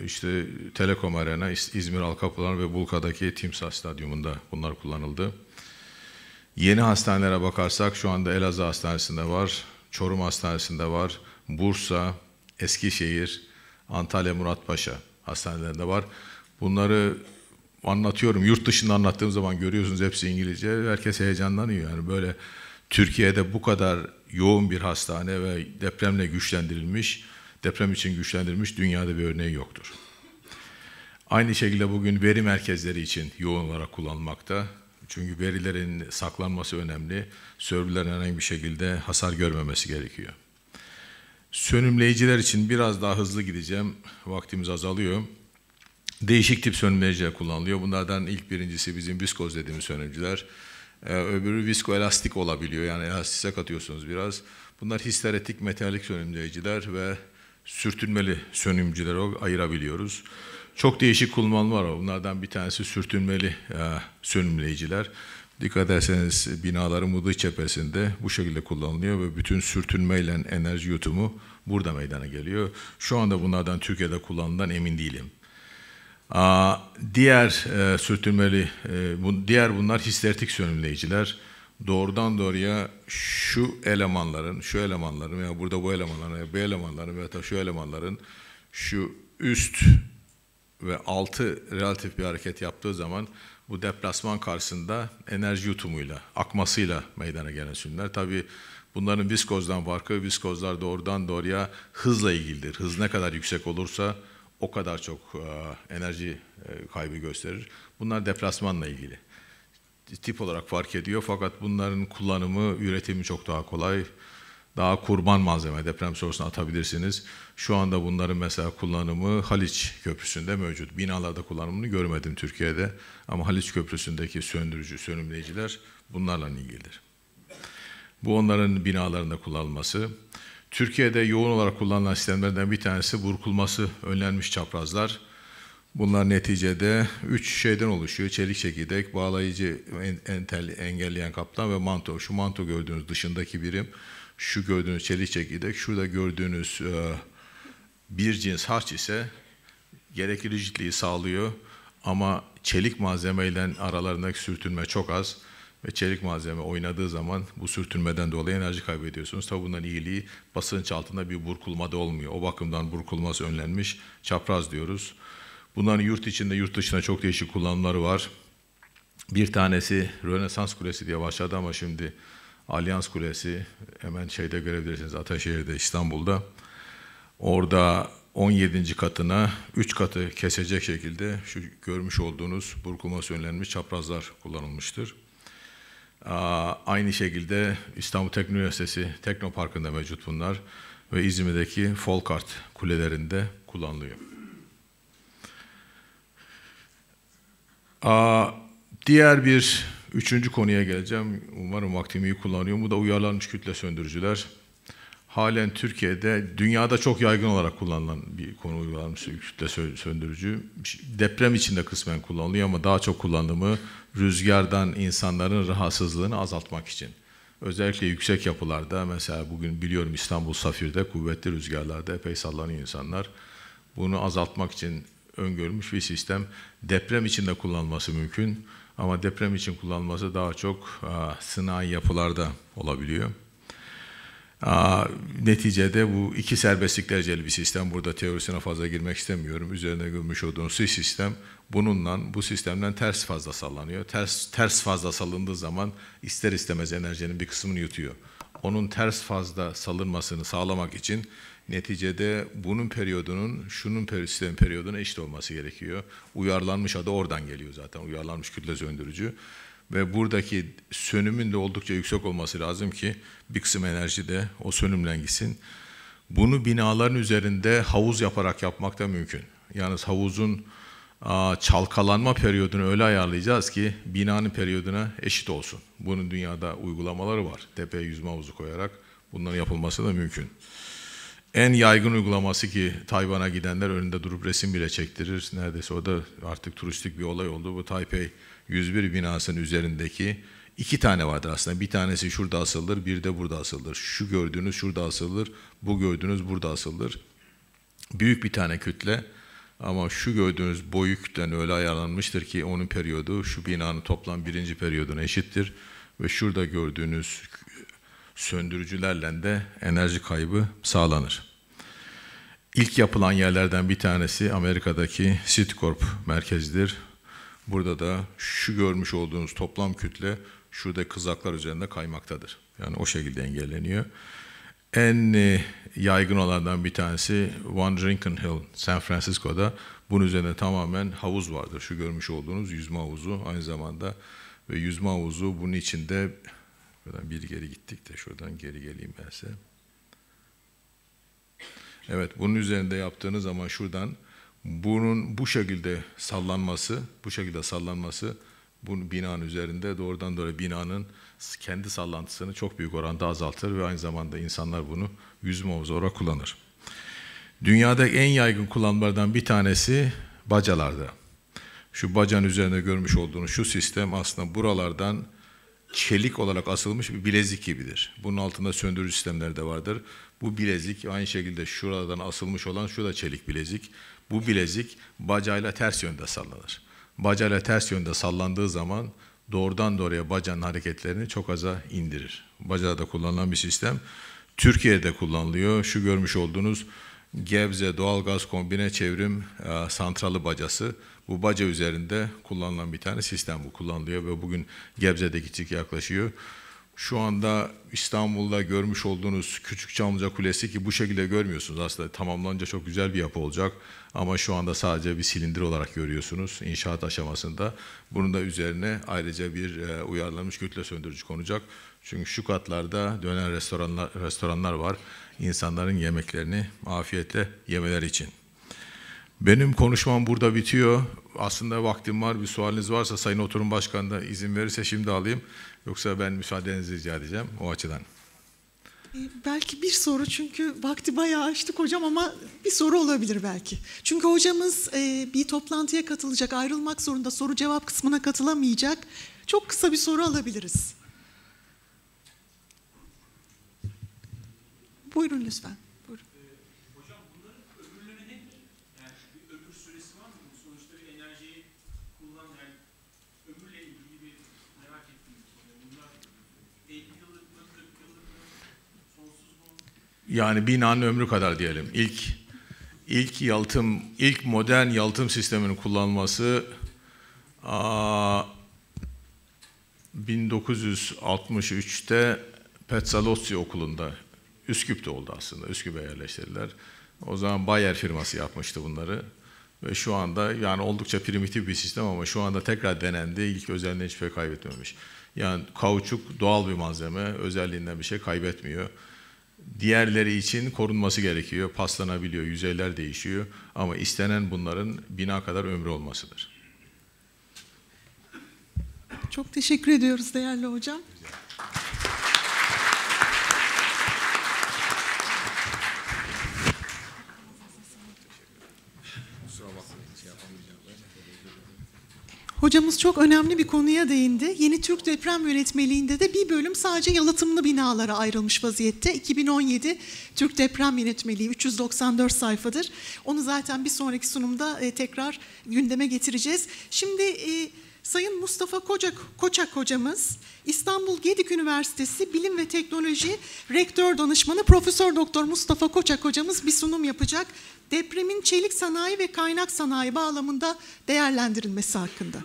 Speaker 3: İşte Telekom Arena, İzmir Alkapılar ve Bulka'daki Timsah Stadyumunda bunlar kullanıldı. Yeni hastanelere bakarsak şu anda Elazığ Hastanesi'nde var, Çorum Hastanesi'nde var, Bursa, Eskişehir, Antalya Muratpaşa hastanelerinde var. Bunları anlatıyorum. Yurt dışında anlattığım zaman görüyorsunuz hepsi İngilizce. Herkes heyecanlanıyor. Yani böyle Türkiye'de bu kadar yoğun bir hastane ve depremle güçlendirilmiş, deprem için güçlendirilmiş dünyada bir örneği yoktur. Aynı şekilde bugün veri merkezleri için yoğun olarak kullanmakta. Çünkü verilerin saklanması önemli. Serverlerin herhangi bir şekilde hasar görmemesi gerekiyor. Sönümleyiciler için biraz daha hızlı gideceğim. Vaktimiz azalıyor değişik tip sönümleyiciler kullanılıyor. Bunlardan ilk birincisi bizim viskoz dediğimiz sönümcüler. Ee, öbürü viskoelastik olabiliyor. Yani elastise katıyorsunuz biraz. Bunlar histeretik metalik sönümleyiciler ve sürtünmeli sönümcüleri ayırabiliyoruz. Çok değişik kullanımlar var. Bunlardan bir tanesi sürtünmeli e, sönümleyiciler. Dikkat ederseniz binaların mudu çepesinde bu şekilde kullanılıyor ve bütün sürtünmeyle enerji yutumu burada meydana geliyor. Şu anda bunlardan Türkiye'de kullanılan emin değilim. Diğer e, sürtünmeli, e, bu, diğer bunlar histertik sönümleyiciler. Doğrudan doğruya şu elemanların, şu elemanların veya burada bu elemanların veya bu elemanların veya da şu elemanların şu üst ve altı relatif bir hareket yaptığı zaman bu deplasman karşısında enerji yutumuyla, akmasıyla meydana gelen sünler. Tabii bunların viskozdan farkı, viskozlar doğrudan doğruya hızla ilgilidir. Hız ne kadar yüksek olursa o kadar çok e, enerji e, kaybı gösterir. Bunlar deplasmanla ilgili. Tip olarak fark ediyor fakat bunların kullanımı, üretimi çok daha kolay. Daha kurban malzeme deprem sorusuna atabilirsiniz. Şu anda bunların mesela kullanımı Haliç Köprüsü'nde mevcut. Binalarda kullanımını görmedim Türkiye'de ama Haliç Köprüsü'ndeki söndürücü, sönümleyiciler bunlarla ilgilidir. Bu onların binalarında kullanılması. Türkiye'de yoğun olarak kullanılan sistemlerden bir tanesi burkulması önlenmiş çaprazlar. Bunlar neticede üç şeyden oluşuyor. Çelik çekirdek, bağlayıcı entel, engelleyen kaptan ve manto. Şu manto gördüğünüz dışındaki birim, şu gördüğünüz çelik çekirdek, şurada gördüğünüz e, bir cins harç ise gerekli rigidliği sağlıyor. Ama çelik malzemeyle aralarındaki sürtünme çok az ve çelik malzeme oynadığı zaman bu sürtünmeden dolayı enerji kaybediyorsunuz. Tabi bundan iyiliği basınç altında bir burkulma da olmuyor. O bakımdan burkulması önlenmiş. Çapraz diyoruz. Bunların yurt içinde yurt dışında çok değişik kullanımları var. Bir tanesi Rönesans Kulesi diye başladı ama şimdi Alyans Kulesi hemen şeyde görebilirsiniz Ataşehir'de İstanbul'da. Orada 17. katına 3 katı kesecek şekilde şu görmüş olduğunuz burkulması önlenmiş çaprazlar kullanılmıştır. Aynı şekilde İstanbul Teknik Üniversitesi Teknoparkı'nda mevcut bunlar ve İzmir'deki Folkart kulelerinde kullanılıyor. Diğer bir üçüncü konuya geleceğim. Umarım vaktimi iyi kullanıyorum. Bu da uyarlanmış kütle söndürücüler halen Türkiye'de dünyada çok yaygın olarak kullanılan bir konu uygulanmış kütle söndürücü. Deprem içinde kısmen kullanılıyor ama daha çok kullanımı rüzgardan insanların rahatsızlığını azaltmak için. Özellikle yüksek yapılarda mesela bugün biliyorum İstanbul Safir'de kuvvetli rüzgarlarda epey sallanıyor insanlar. Bunu azaltmak için öngörülmüş bir sistem. Deprem içinde kullanılması mümkün ama deprem için kullanılması daha çok a, ah, sınai yapılarda olabiliyor neticede bu iki serbestlik dereceli bir sistem. Burada teorisine fazla girmek istemiyorum. Üzerine görmüş olduğunuz sistem bununla bu sistemden ters fazla sallanıyor. Ters ters fazla salındığı zaman ister istemez enerjinin bir kısmını yutuyor. Onun ters fazla salınmasını sağlamak için neticede bunun periyodunun şunun per sistemin periyoduna eşit olması gerekiyor. Uyarlanmış adı oradan geliyor zaten. Uyarlanmış kütle söndürücü ve buradaki sönümün de oldukça yüksek olması lazım ki bir kısım enerji de o sönümle gitsin. Bunu binaların üzerinde havuz yaparak yapmak da mümkün. Yalnız havuzun çalkalanma periyodunu öyle ayarlayacağız ki binanın periyoduna eşit olsun. Bunun dünyada uygulamaları var. Tepeye yüzme havuzu koyarak bunların yapılması da mümkün. En yaygın uygulaması ki Tayvan'a gidenler önünde durup resim bile çektirir. Neredeyse o da artık turistik bir olay oldu. Bu Taipei 101 binasının üzerindeki iki tane vardır aslında. Bir tanesi şurada asılır, bir de burada asılır. Şu gördüğünüz şurada asılır, bu gördüğünüz burada asılır. Büyük bir tane kütle ama şu gördüğünüz boyukten öyle ayarlanmıştır ki onun periyodu şu binanın toplam birinci periyoduna eşittir. Ve şurada gördüğünüz söndürücülerle de enerji kaybı sağlanır. İlk yapılan yerlerden bir tanesi Amerika'daki Citicorp merkezidir. Burada da şu görmüş olduğunuz toplam kütle şurada kızaklar üzerinde kaymaktadır. Yani o şekilde engelleniyor. En e, yaygın olanlardan bir tanesi One Drinken Hill, San Francisco'da. Bunun üzerine tamamen havuz vardır. Şu görmüş olduğunuz yüzme havuzu aynı zamanda ve yüzme havuzu bunun içinde buradan bir geri gittik de şuradan geri geleyim ben size. Evet bunun üzerinde yaptığınız zaman şuradan bunun bu şekilde sallanması, bu şekilde sallanması bu binanın üzerinde doğrudan doğruya binanın kendi sallantısını çok büyük oranda azaltır ve aynı zamanda insanlar bunu yüzme havuzu olarak kullanır. Dünyada en yaygın kullanımlardan bir tanesi bacalarda. Şu bacanın üzerinde görmüş olduğunuz şu sistem aslında buralardan çelik olarak asılmış bir bilezik gibidir. Bunun altında söndürücü sistemler de vardır. Bu bilezik aynı şekilde şuradan asılmış olan şu da çelik bilezik. Bu bilezik bacayla ters yönde sallanır. Bacayla ters yönde sallandığı zaman doğrudan doğruya bacanın hareketlerini çok aza indirir. Bacada kullanılan bir sistem. Türkiye'de kullanılıyor. Şu görmüş olduğunuz Gebze doğalgaz kombine çevrim e, santralı bacası. Bu baca üzerinde kullanılan bir tane sistem bu kullanılıyor ve bugün Gebze'de gittik yaklaşıyor. Şu anda İstanbul'da görmüş olduğunuz Küçük Çamlıca Kulesi ki bu şekilde görmüyorsunuz aslında tamamlanınca çok güzel bir yapı olacak. Ama şu anda sadece bir silindir olarak görüyorsunuz inşaat aşamasında. Bunun da üzerine ayrıca bir e, uyarlanmış kütle söndürücü konacak. Çünkü şu katlarda dönen restoranlar, restoranlar var. İnsanların yemeklerini afiyetle yemeler için. Benim konuşmam burada bitiyor. Aslında vaktim var. Bir sualiniz varsa Sayın Oturum Başkanı da izin verirse şimdi alayım. Yoksa ben müsaadenizi rica edeceğim o açıdan.
Speaker 2: Ee, belki bir soru çünkü vakti bayağı açtık hocam ama bir soru olabilir belki. Çünkü hocamız e, bir toplantıya katılacak, ayrılmak zorunda soru cevap kısmına katılamayacak. Çok kısa bir soru alabiliriz. Buyurun lütfen.
Speaker 3: yani binanın ömrü kadar diyelim. İlk ilk yalıtım, ilk modern yalıtım sisteminin kullanılması aa, 1963'te Petzalozzi okulunda Üsküp'te oldu aslında. Üsküp'e yerleştirdiler. O zaman Bayer firması yapmıştı bunları. Ve şu anda yani oldukça primitif bir sistem ama şu anda tekrar denendi. İlk özelliğini hiçbir şey kaybetmemiş. Yani kauçuk doğal bir malzeme. Özelliğinden bir şey kaybetmiyor. Diğerleri için korunması gerekiyor, paslanabiliyor, yüzeyler değişiyor ama istenen bunların bina kadar ömrü olmasıdır.
Speaker 2: Çok teşekkür ediyoruz değerli hocam. Güzel. Hocamız çok önemli bir konuya değindi. Yeni Türk Deprem Yönetmeliğinde de bir bölüm sadece yalıtımlı binalara ayrılmış vaziyette. 2017 Türk Deprem Yönetmeliği 394 sayfadır. Onu zaten bir sonraki sunumda e, tekrar gündeme getireceğiz. Şimdi e, Sayın Mustafa Kocak, Koçak hocamız İstanbul Gedik Üniversitesi Bilim ve Teknoloji Rektör Danışmanı Profesör Doktor Mustafa Koçak hocamız bir sunum yapacak. Depremin çelik sanayi ve kaynak sanayi bağlamında değerlendirilmesi hakkında.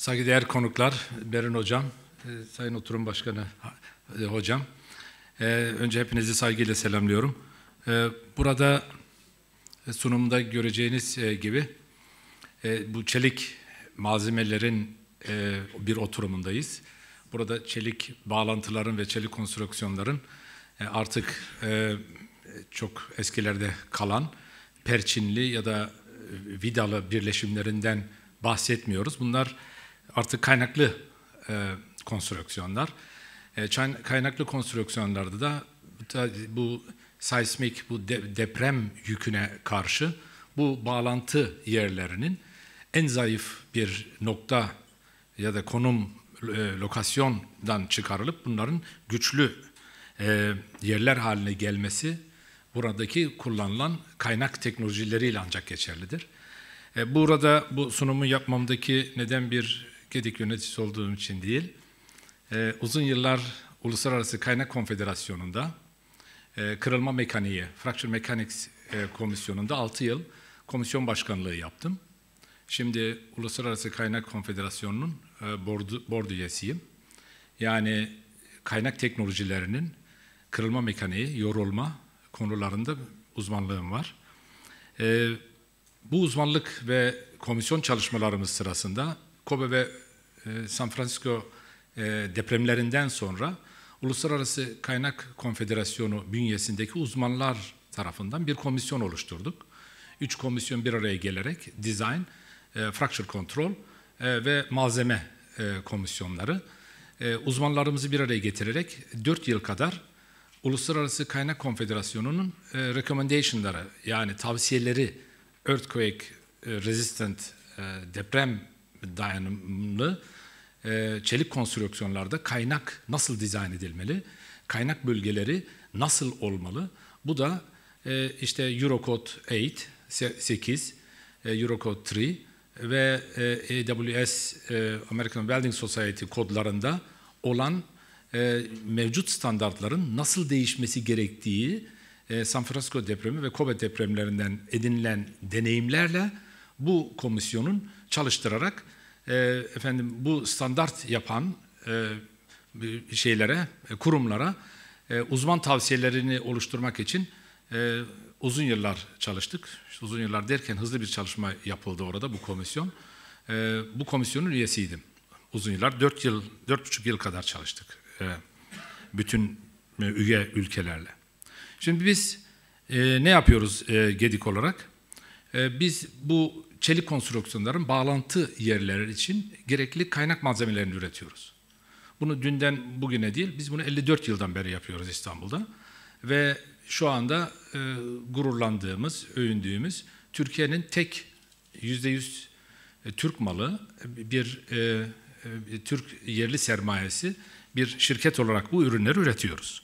Speaker 4: Saygıdeğer konuklar, Berin Hocam, e, Sayın Oturum Başkanı e, Hocam. E, önce hepinizi saygıyla selamlıyorum. Burada sunumda göreceğiniz gibi bu çelik malzemelerin bir oturumundayız. Burada çelik bağlantıların ve çelik konstrüksiyonların artık çok eskilerde kalan perçinli ya da vidalı birleşimlerinden bahsetmiyoruz. Bunlar artık kaynaklı e, konstrüksiyonlar. E, kaynaklı konstrüksiyonlarda da bu seismik, bu de, deprem yüküne karşı bu bağlantı yerlerinin en zayıf bir nokta ya da konum e, lokasyondan çıkarılıp bunların güçlü e, yerler haline gelmesi buradaki kullanılan kaynak teknolojileriyle ancak geçerlidir. E, burada bu sunumu yapmamdaki neden bir Gedik yöneticisi olduğum için değil, e, uzun yıllar Uluslararası Kaynak Konfederasyonu'nda e, kırılma mekaniği, Fracture Mechanics e, komisyonunda 6 yıl komisyon başkanlığı yaptım. Şimdi Uluslararası Kaynak Konfederasyonu'nun e, board, board üyesiyim. Yani kaynak teknolojilerinin kırılma mekaniği, yorulma konularında uzmanlığım var. E, bu uzmanlık ve komisyon çalışmalarımız sırasında Kobe ve e, San Francisco e, depremlerinden sonra Uluslararası Kaynak Konfederasyonu bünyesindeki uzmanlar tarafından bir komisyon oluşturduk. Üç komisyon bir araya gelerek design, e, fracture control ve malzeme komisyonları uzmanlarımızı bir araya getirerek dört yıl kadar Uluslararası Kaynak Konfederasyonu'nun recommendation'ları yani tavsiyeleri earthquake resistant deprem dayanımlı e, çelik konstrüksiyonlarda kaynak nasıl dizayn edilmeli, kaynak bölgeleri nasıl olmalı? Bu da e, işte Eurocode 8, 8 e, Eurocode 3 ve e, AWS e, American Welding Society kodlarında olan e, mevcut standartların nasıl değişmesi gerektiği e, San Francisco depremi ve Kobe depremlerinden edinilen deneyimlerle bu komisyonun çalıştırarak e, efendim bu standart yapan e, şeylere, e, kurumlara e, uzman tavsiyelerini oluşturmak için e, uzun yıllar çalıştık. İşte uzun yıllar derken hızlı bir çalışma yapıldı orada bu komisyon. E, bu komisyonun üyesiydim uzun yıllar. dört yıl, dört buçuk yıl kadar çalıştık e, bütün e, üye ülkelerle. Şimdi biz e, ne yapıyoruz e, Gedik olarak? E, biz bu çelik konstrüksiyonların bağlantı yerleri için gerekli kaynak malzemelerini üretiyoruz. Bunu dünden bugüne değil, biz bunu 54 yıldan beri yapıyoruz İstanbul'da. Ve şu anda e, gururlandığımız, övündüğümüz Türkiye'nin tek yüzde yüz e, Türk malı bir e, e, Türk yerli sermayesi bir şirket olarak bu ürünleri üretiyoruz.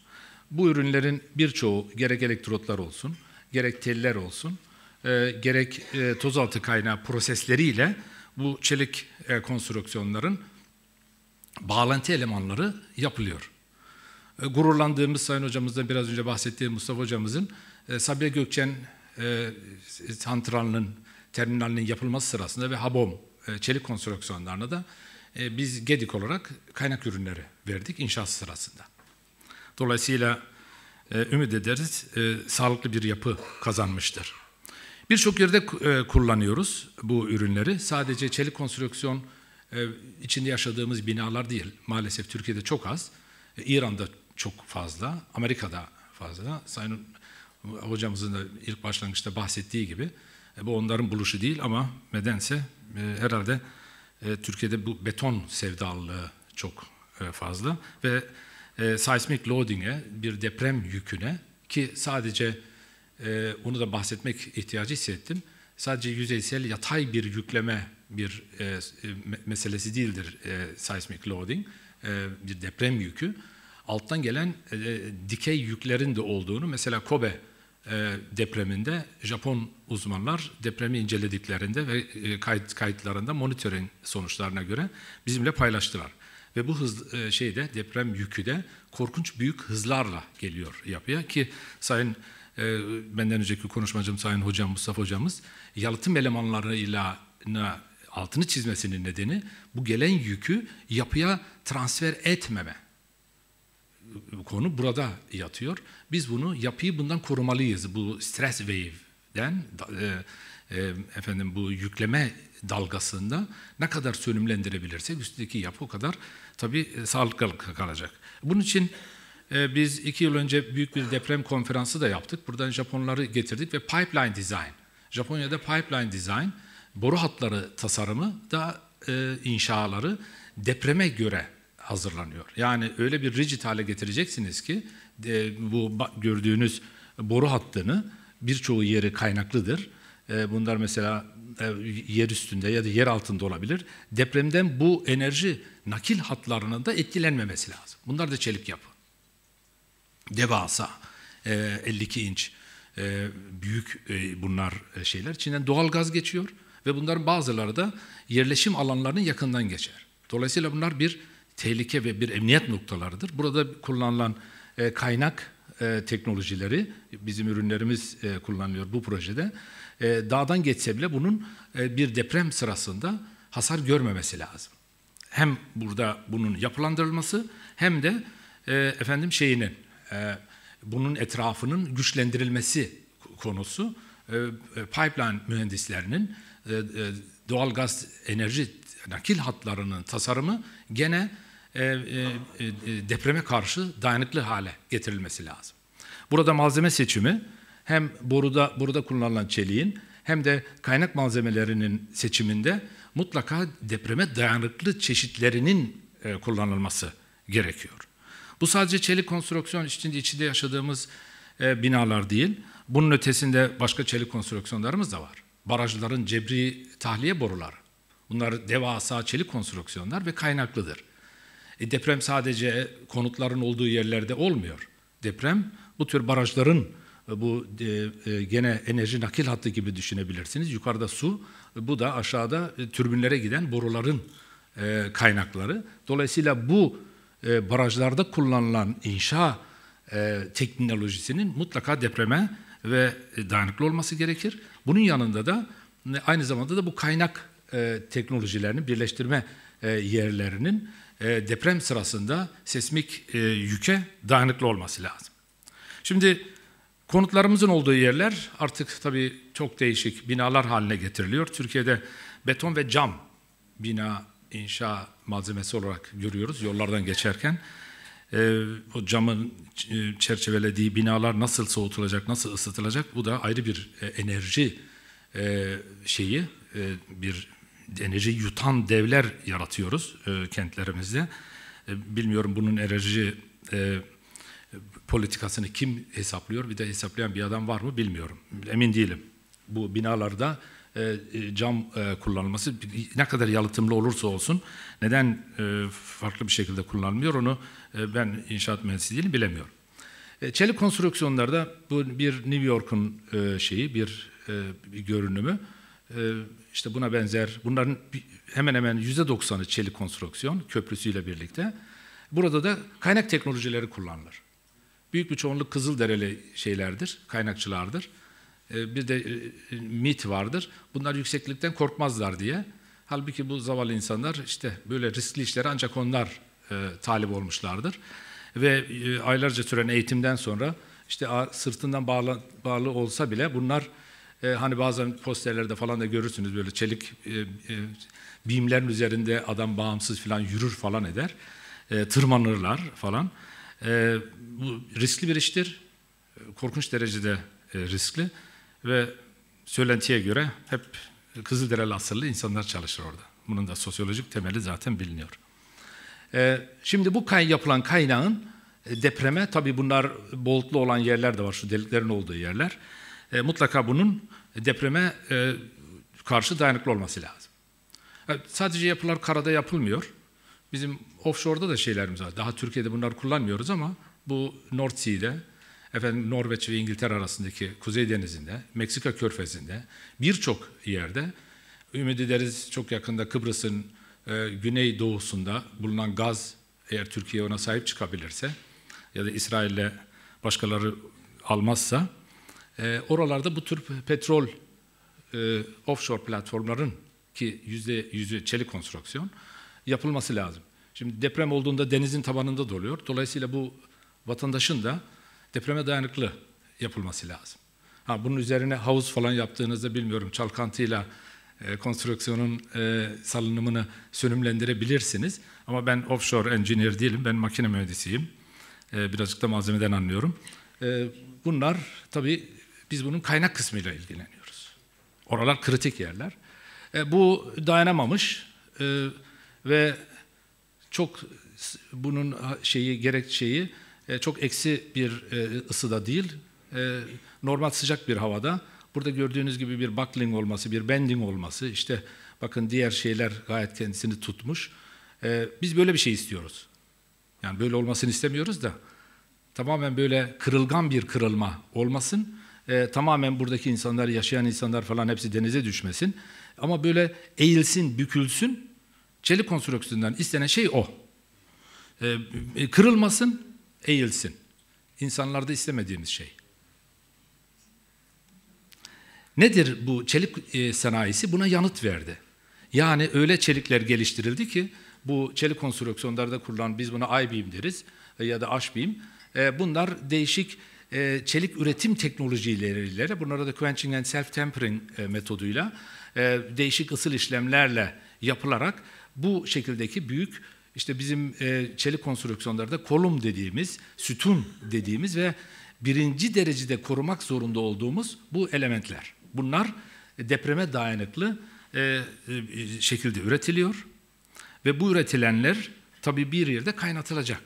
Speaker 4: Bu ürünlerin birçoğu gerek elektrotlar olsun, gerek teller olsun e, gerek e, tozaltı kaynağı prosesleriyle bu çelik e, konstrüksiyonların bağlantı elemanları yapılıyor. E, gururlandığımız Sayın Hocamızdan biraz önce bahsettiğim Mustafa Hocamızın e, Sabiha Gökçen e, santralının, terminalinin yapılması sırasında ve HABOM e, çelik konstrüksiyonlarına da e, biz GEDİK olarak kaynak ürünleri verdik inşaat sırasında. Dolayısıyla e, ümit ederiz e, sağlıklı bir yapı kazanmıştır. Birçok yerde e, kullanıyoruz bu ürünleri. Sadece çelik konstrüksiyon e, içinde yaşadığımız binalar değil. Maalesef Türkiye'de çok az. E, İran'da çok fazla. Amerika'da fazla. Sayın hocamızın da ilk başlangıçta bahsettiği gibi bu onların buluşu değil ama nedense herhalde Türkiye'de bu beton sevdallığı çok fazla ve seismik loading'e bir deprem yüküne ki sadece e, onu da bahsetmek ihtiyacı hissettim. Sadece yüzeysel yatay bir yükleme bir e, e meselesi değildir e, seismic loading, e, bir deprem yükü. Alttan gelen e, e, dikey yüklerin de olduğunu, mesela Kobe e, depreminde Japon uzmanlar depremi incelediklerinde ve e, kayıt kayıtlarında monitoring sonuçlarına göre bizimle paylaştılar. Ve bu hız e, şeyde deprem yükü de korkunç büyük hızlarla geliyor yapıya ki Sayın e, benden önceki konuşmacım Sayın Hocam Mustafa Hocamız yalıtım elemanlarıyla altını çizmesinin nedeni bu gelen yükü yapıya transfer etmeme konu burada yatıyor. Biz bunu yapıyı bundan korumalıyız. Bu stres wave'den e, e, efendim bu yükleme dalgasında ne kadar sönümlendirebilirsek üstteki yapı o kadar tabii e, sağlıklı kalacak. Bunun için ee, biz iki yıl önce büyük bir deprem konferansı da yaptık. Buradan Japonları getirdik ve pipeline design. Japonya'da pipeline design, boru hatları tasarımı da e, inşaları depreme göre hazırlanıyor. Yani öyle bir rigid hale getireceksiniz ki e, bu gördüğünüz boru hattını birçoğu yeri kaynaklıdır. E, bunlar mesela yer üstünde ya da yer altında olabilir. Depremden bu enerji nakil hatlarının da etkilenmemesi lazım. Bunlar da çelik yapı devasa e, 52 inç e, büyük e, bunlar e, şeyler. içinden doğal gaz geçiyor ve bunların bazıları da yerleşim alanlarının yakından geçer. Dolayısıyla bunlar bir tehlike ve bir emniyet noktalarıdır. Burada kullanılan e, kaynak e, teknolojileri, bizim ürünlerimiz e, kullanılıyor bu projede. E, dağdan geçse bile bunun e, bir deprem sırasında hasar görmemesi lazım. Hem burada bunun yapılandırılması hem de e, efendim şeyinin e, bunun etrafının güçlendirilmesi konusu e, e, pipeline mühendislerinin doğal gaz enerji nakil hatlarının tasarımı gene depreme karşı dayanıklı hale getirilmesi lazım. Burada malzeme seçimi hem boruda burada kullanılan çeliğin hem de kaynak malzemelerinin seçiminde mutlaka depreme dayanıklı çeşitlerinin kullanılması gerekiyor. Bu sadece çelik konstrüksiyon içinde, içinde yaşadığımız e, binalar değil. Bunun ötesinde başka çelik konstrüksiyonlarımız da var. Barajların cebri tahliye boruları. Bunlar devasa çelik konstrüksiyonlar ve kaynaklıdır. E, deprem sadece konutların olduğu yerlerde olmuyor. Deprem bu tür barajların e, bu e, e, gene enerji nakil hattı gibi düşünebilirsiniz. Yukarıda su, e, bu da aşağıda e, türbinlere giden boruların e, kaynakları. Dolayısıyla bu e, barajlarda kullanılan inşa e, teknolojisinin mutlaka depreme ve dayanıklı olması gerekir. Bunun yanında da e, aynı zamanda da bu kaynak e, teknolojilerinin birleştirme e, yerlerinin e, deprem sırasında sesmik e, yüke dayanıklı olması lazım. Şimdi konutlarımızın olduğu yerler artık tabii çok değişik binalar haline getiriliyor. Türkiye'de beton ve cam bina inşa malzemesi olarak görüyoruz yollardan geçerken. E, o camın e, çerçevelediği binalar nasıl soğutulacak, nasıl ısıtılacak bu da ayrı bir e, enerji e, şeyi, e, bir enerji yutan devler yaratıyoruz e, kentlerimizde. E, bilmiyorum bunun enerji e, politikasını kim hesaplıyor, bir de hesaplayan bir adam var mı bilmiyorum. Emin değilim. Bu binalarda e, e, cam e, kullanılması ne kadar yalıtımlı olursa olsun neden farklı bir şekilde kullanılmıyor onu ben inşaat mühendisi değilim bilemiyorum. Çelik konstrüksiyonlarda bu bir New York'un şeyi bir, bir görünümü işte buna benzer bunların hemen hemen yüzde doksanı çelik konstrüksiyon köprüsüyle birlikte. Burada da kaynak teknolojileri kullanılır. Büyük bir çoğunluk kızıl Kızıldereli şeylerdir, kaynakçılardır. E, bir de e, e, mit vardır. Bunlar yükseklikten korkmazlar diye. Halbuki bu zavallı insanlar işte böyle riskli işlere ancak onlar talip olmuşlardır. Ve aylarca süren eğitimden sonra işte sırtından bağlı, bağlı olsa bile bunlar e, hani bazen posterlerde falan da görürsünüz böyle çelik e, e, bimlerin üzerinde adam bağımsız falan yürür falan eder. E, tırmanırlar falan. E, bu riskli bir iştir. Korkunç derecede riskli. Ve söylentiye göre hep Kızılderili asırlı insanlar çalışır orada. Bunun da sosyolojik temeli zaten biliniyor. Ee, şimdi bu kay yapılan kaynağın e, depreme, tabi bunlar boltlu olan yerler de var, şu deliklerin olduğu yerler. E, mutlaka bunun depreme e, karşı dayanıklı olması lazım. Yani e, sadece yapılar karada yapılmıyor. Bizim offshore'da da şeylerimiz var. Daha Türkiye'de bunlar kullanmıyoruz ama bu North Sea'de, efendim Norveç ve İngiltere arasındaki Kuzey Denizi'nde, Meksika Körfezi'nde birçok yerde ümit ederiz çok yakında Kıbrıs'ın e, güney doğusunda bulunan gaz eğer Türkiye ona sahip çıkabilirse ya da İsrail'le başkaları almazsa e, oralarda bu tür petrol e, offshore platformların ki yüzde yüzü çelik konstrüksiyon yapılması lazım. Şimdi deprem olduğunda denizin tabanında doluyor. Dolayısıyla bu vatandaşın da depreme dayanıklı yapılması lazım. Ha, bunun üzerine havuz falan yaptığınızda bilmiyorum çalkantıyla e, konstrüksiyonun e, salınımını sönümlendirebilirsiniz. Ama ben offshore engineer değilim, ben makine mühendisiyim. E, birazcık da malzemeden anlıyorum. E, bunlar tabii biz bunun kaynak kısmıyla ilgileniyoruz. Oralar kritik yerler. E, bu dayanamamış e, ve çok bunun şeyi gerekçeyi e, çok eksi bir e, ısıda değil, e, normal sıcak bir havada. Burada gördüğünüz gibi bir buckling olması, bir bending olması, işte bakın diğer şeyler gayet kendisini tutmuş. E, biz böyle bir şey istiyoruz. Yani böyle olmasını istemiyoruz da tamamen böyle kırılgan bir kırılma olmasın. E, tamamen buradaki insanlar, yaşayan insanlar falan hepsi denize düşmesin. Ama böyle eğilsin, bükülsün. Çelik konstrüksiyonundan istenen şey o. E, e kırılmasın, eğilsin. İnsanlarda istemediğimiz şey. Nedir bu çelik e, sanayisi? Buna yanıt verdi. Yani öyle çelikler geliştirildi ki bu çelik konstrüksiyonlarda kurulan biz buna i deriz e, ya da h e, Bunlar değişik çelik üretim teknolojileriyle, bunlara da quenching and self-tempering metoduyla değişik ısıl işlemlerle yapılarak bu şekildeki büyük işte bizim e, çelik konstrüksiyonlarda kolum dediğimiz, sütun dediğimiz ve birinci derecede korumak zorunda olduğumuz bu elementler. Bunlar depreme dayanıklı e, e, şekilde üretiliyor ve bu üretilenler tabii bir yerde kaynatılacak.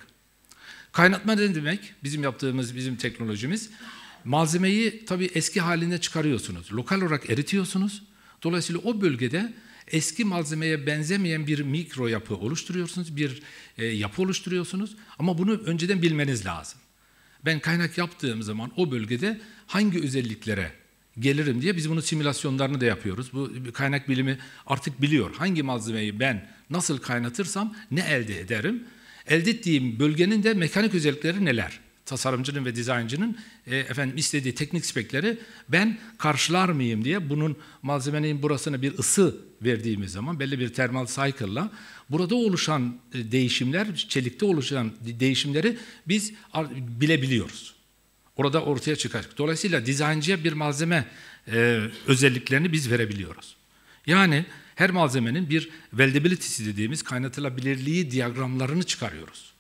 Speaker 4: Kaynatma ne demek? Bizim yaptığımız, bizim teknolojimiz. Malzemeyi tabii eski haline çıkarıyorsunuz. Lokal olarak eritiyorsunuz. Dolayısıyla o bölgede eski malzemeye benzemeyen bir mikro yapı oluşturuyorsunuz, bir e, yapı oluşturuyorsunuz ama bunu önceden bilmeniz lazım. Ben kaynak yaptığım zaman o bölgede hangi özelliklere gelirim diye biz bunu simülasyonlarını da yapıyoruz. Bu kaynak bilimi artık biliyor. Hangi malzemeyi ben nasıl kaynatırsam ne elde ederim? Elde ettiğim bölgenin de mekanik özellikleri neler? tasarımcının ve dizayincinin e, efendim istediği teknik spekleri ben karşılar mıyım diye bunun malzemenin burasına bir ısı verdiğimiz zaman belli bir termal cycle'la burada oluşan e, değişimler, çelikte oluşan değişimleri biz bilebiliyoruz. Orada ortaya çıkar. Dolayısıyla dizayincıya bir malzeme e, özelliklerini biz verebiliyoruz. Yani her malzemenin bir weldability dediğimiz kaynatılabilirliği diyagramlarını çıkarıyoruz.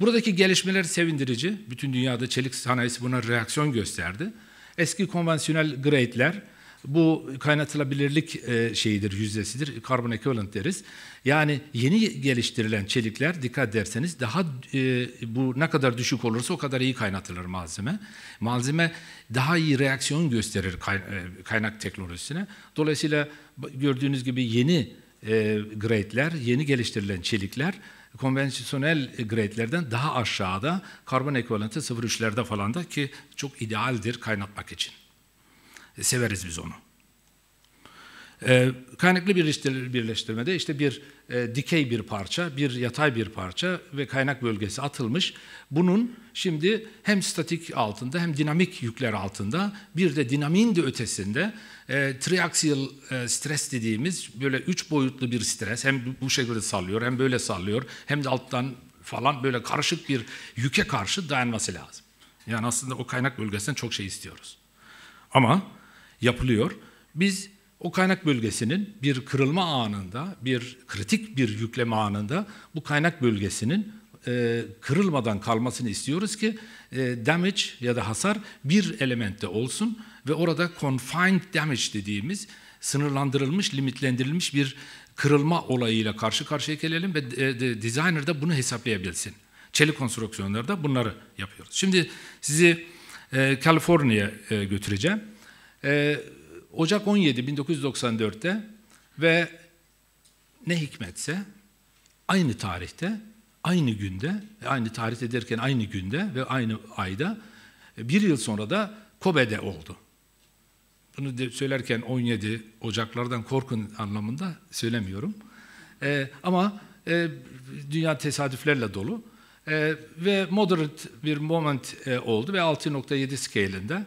Speaker 4: Buradaki gelişmeler sevindirici. Bütün dünyada çelik sanayisi buna reaksiyon gösterdi. Eski konvansiyonel grade'ler bu kaynatılabilirlik e, şeyidir, yüzdesidir. Carbon equivalent deriz. Yani yeni geliştirilen çelikler dikkat derseniz daha e, bu ne kadar düşük olursa o kadar iyi kaynatılır malzeme. Malzeme daha iyi reaksiyon gösterir e, kaynak teknolojisine. Dolayısıyla gördüğünüz gibi yeni e, grade'ler, yeni geliştirilen çelikler konvansiyonel grade'lerden daha aşağıda karbon ekvivalenti 0.3'lerde falan da ki çok idealdir kaynatmak için. E, severiz biz onu. E, kaynaklı bir birleştirmede işte bir e, dikey bir parça, bir yatay bir parça ve kaynak bölgesi atılmış. Bunun şimdi hem statik altında hem dinamik yükler altında bir de dinamiğin de ötesinde e, triaksiyel e, stres dediğimiz böyle üç boyutlu bir stres. Hem bu şekilde sallıyor hem böyle sallıyor hem de alttan falan böyle karışık bir yüke karşı dayanması lazım. Yani aslında o kaynak bölgesinden çok şey istiyoruz. Ama yapılıyor. Biz o kaynak bölgesinin bir kırılma anında, bir kritik bir yükleme anında bu kaynak bölgesinin e, kırılmadan kalmasını istiyoruz ki e, damage ya da hasar bir elementte olsun ve orada confined damage dediğimiz sınırlandırılmış, limitlendirilmiş bir kırılma olayıyla karşı karşıya gelelim ve e, designer da bunu hesaplayabilsin. Çelik konstrüksiyonlarda bunları yapıyoruz. Şimdi sizi e, Kaliforniya'ya e, götüreceğim. E, Ocak 17 1994'te ve ne hikmetse aynı tarihte, aynı günde, aynı tarihte derken aynı günde ve aynı ayda e, bir yıl sonra da Kobe'de oldu. Bunu söylerken 17 Ocaklardan korkun anlamında söylemiyorum. Ee, ama e, dünya tesadüflerle dolu e, ve moderate bir moment e, oldu ve 6.7 scale'inde.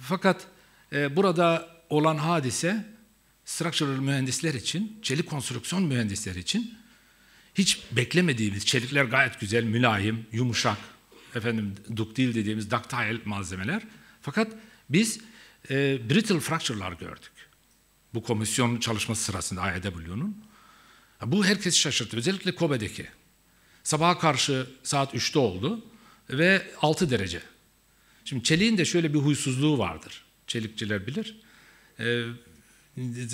Speaker 4: Fakat e, burada olan hadise structural mühendisler için, çelik konstrüksiyon mühendisler için hiç beklemediğimiz çelikler gayet güzel, mülayim, yumuşak, efendim duktil dediğimiz ductile malzemeler. Fakat biz e, brittle fracture'lar gördük. Bu komisyon çalışması sırasında AEW'nun. Bu herkesi şaşırttı. Özellikle Kobe'deki. Sabaha karşı saat 3'te oldu ve 6 derece. Şimdi çeliğin de şöyle bir huysuzluğu vardır. Çelikçiler bilir. Ee,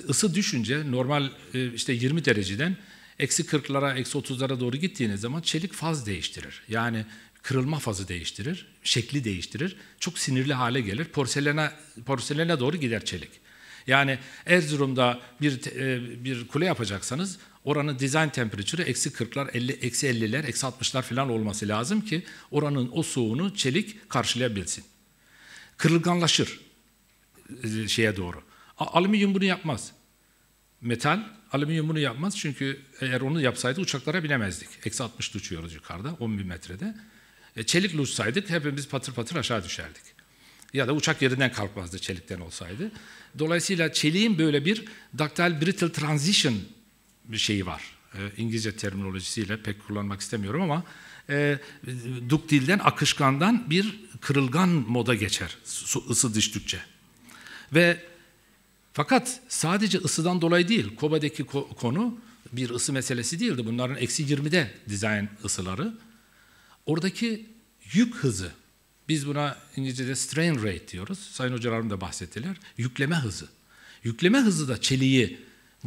Speaker 4: ısı düşünce normal e, işte 20 dereceden eksi 40'lara, eksi 30'lara doğru gittiğiniz zaman çelik faz değiştirir. Yani kırılma fazı değiştirir, şekli değiştirir, çok sinirli hale gelir, porselene, porselene doğru gider çelik. Yani Erzurum'da bir, e, bir kule yapacaksanız oranın dizayn temperatürü eksi 40'lar, 50, eksi 50'ler, eksi 60'lar falan olması lazım ki oranın o soğuğunu çelik karşılayabilsin. Kırılganlaşır e, şeye doğru. Alüminyum bunu yapmaz. Metal, alüminyum bunu yapmaz çünkü eğer onu yapsaydı uçaklara binemezdik. Eksi 60 uçuyoruz yukarıda 10 bin metrede. E, çelikle uçsaydık hepimiz patır patır aşağı düşerdik. Ya da uçak yerinden kalkmazdı çelikten olsaydı. Dolayısıyla çeliğin böyle bir ductile brittle transition bir şeyi var. E, İngilizce terminolojisiyle pek kullanmak istemiyorum ama e, duktilden, akışkandan bir kırılgan moda geçer ısı düştükçe. Ve fakat sadece ısıdan dolayı değil, Koba'daki konu bir ısı meselesi değildi. Bunların eksi 20'de dizayn ısıları. Oradaki yük hızı, biz buna İngilizce'de strain rate diyoruz. Sayın hocalarım da bahsettiler. Yükleme hızı. Yükleme hızı da çeliği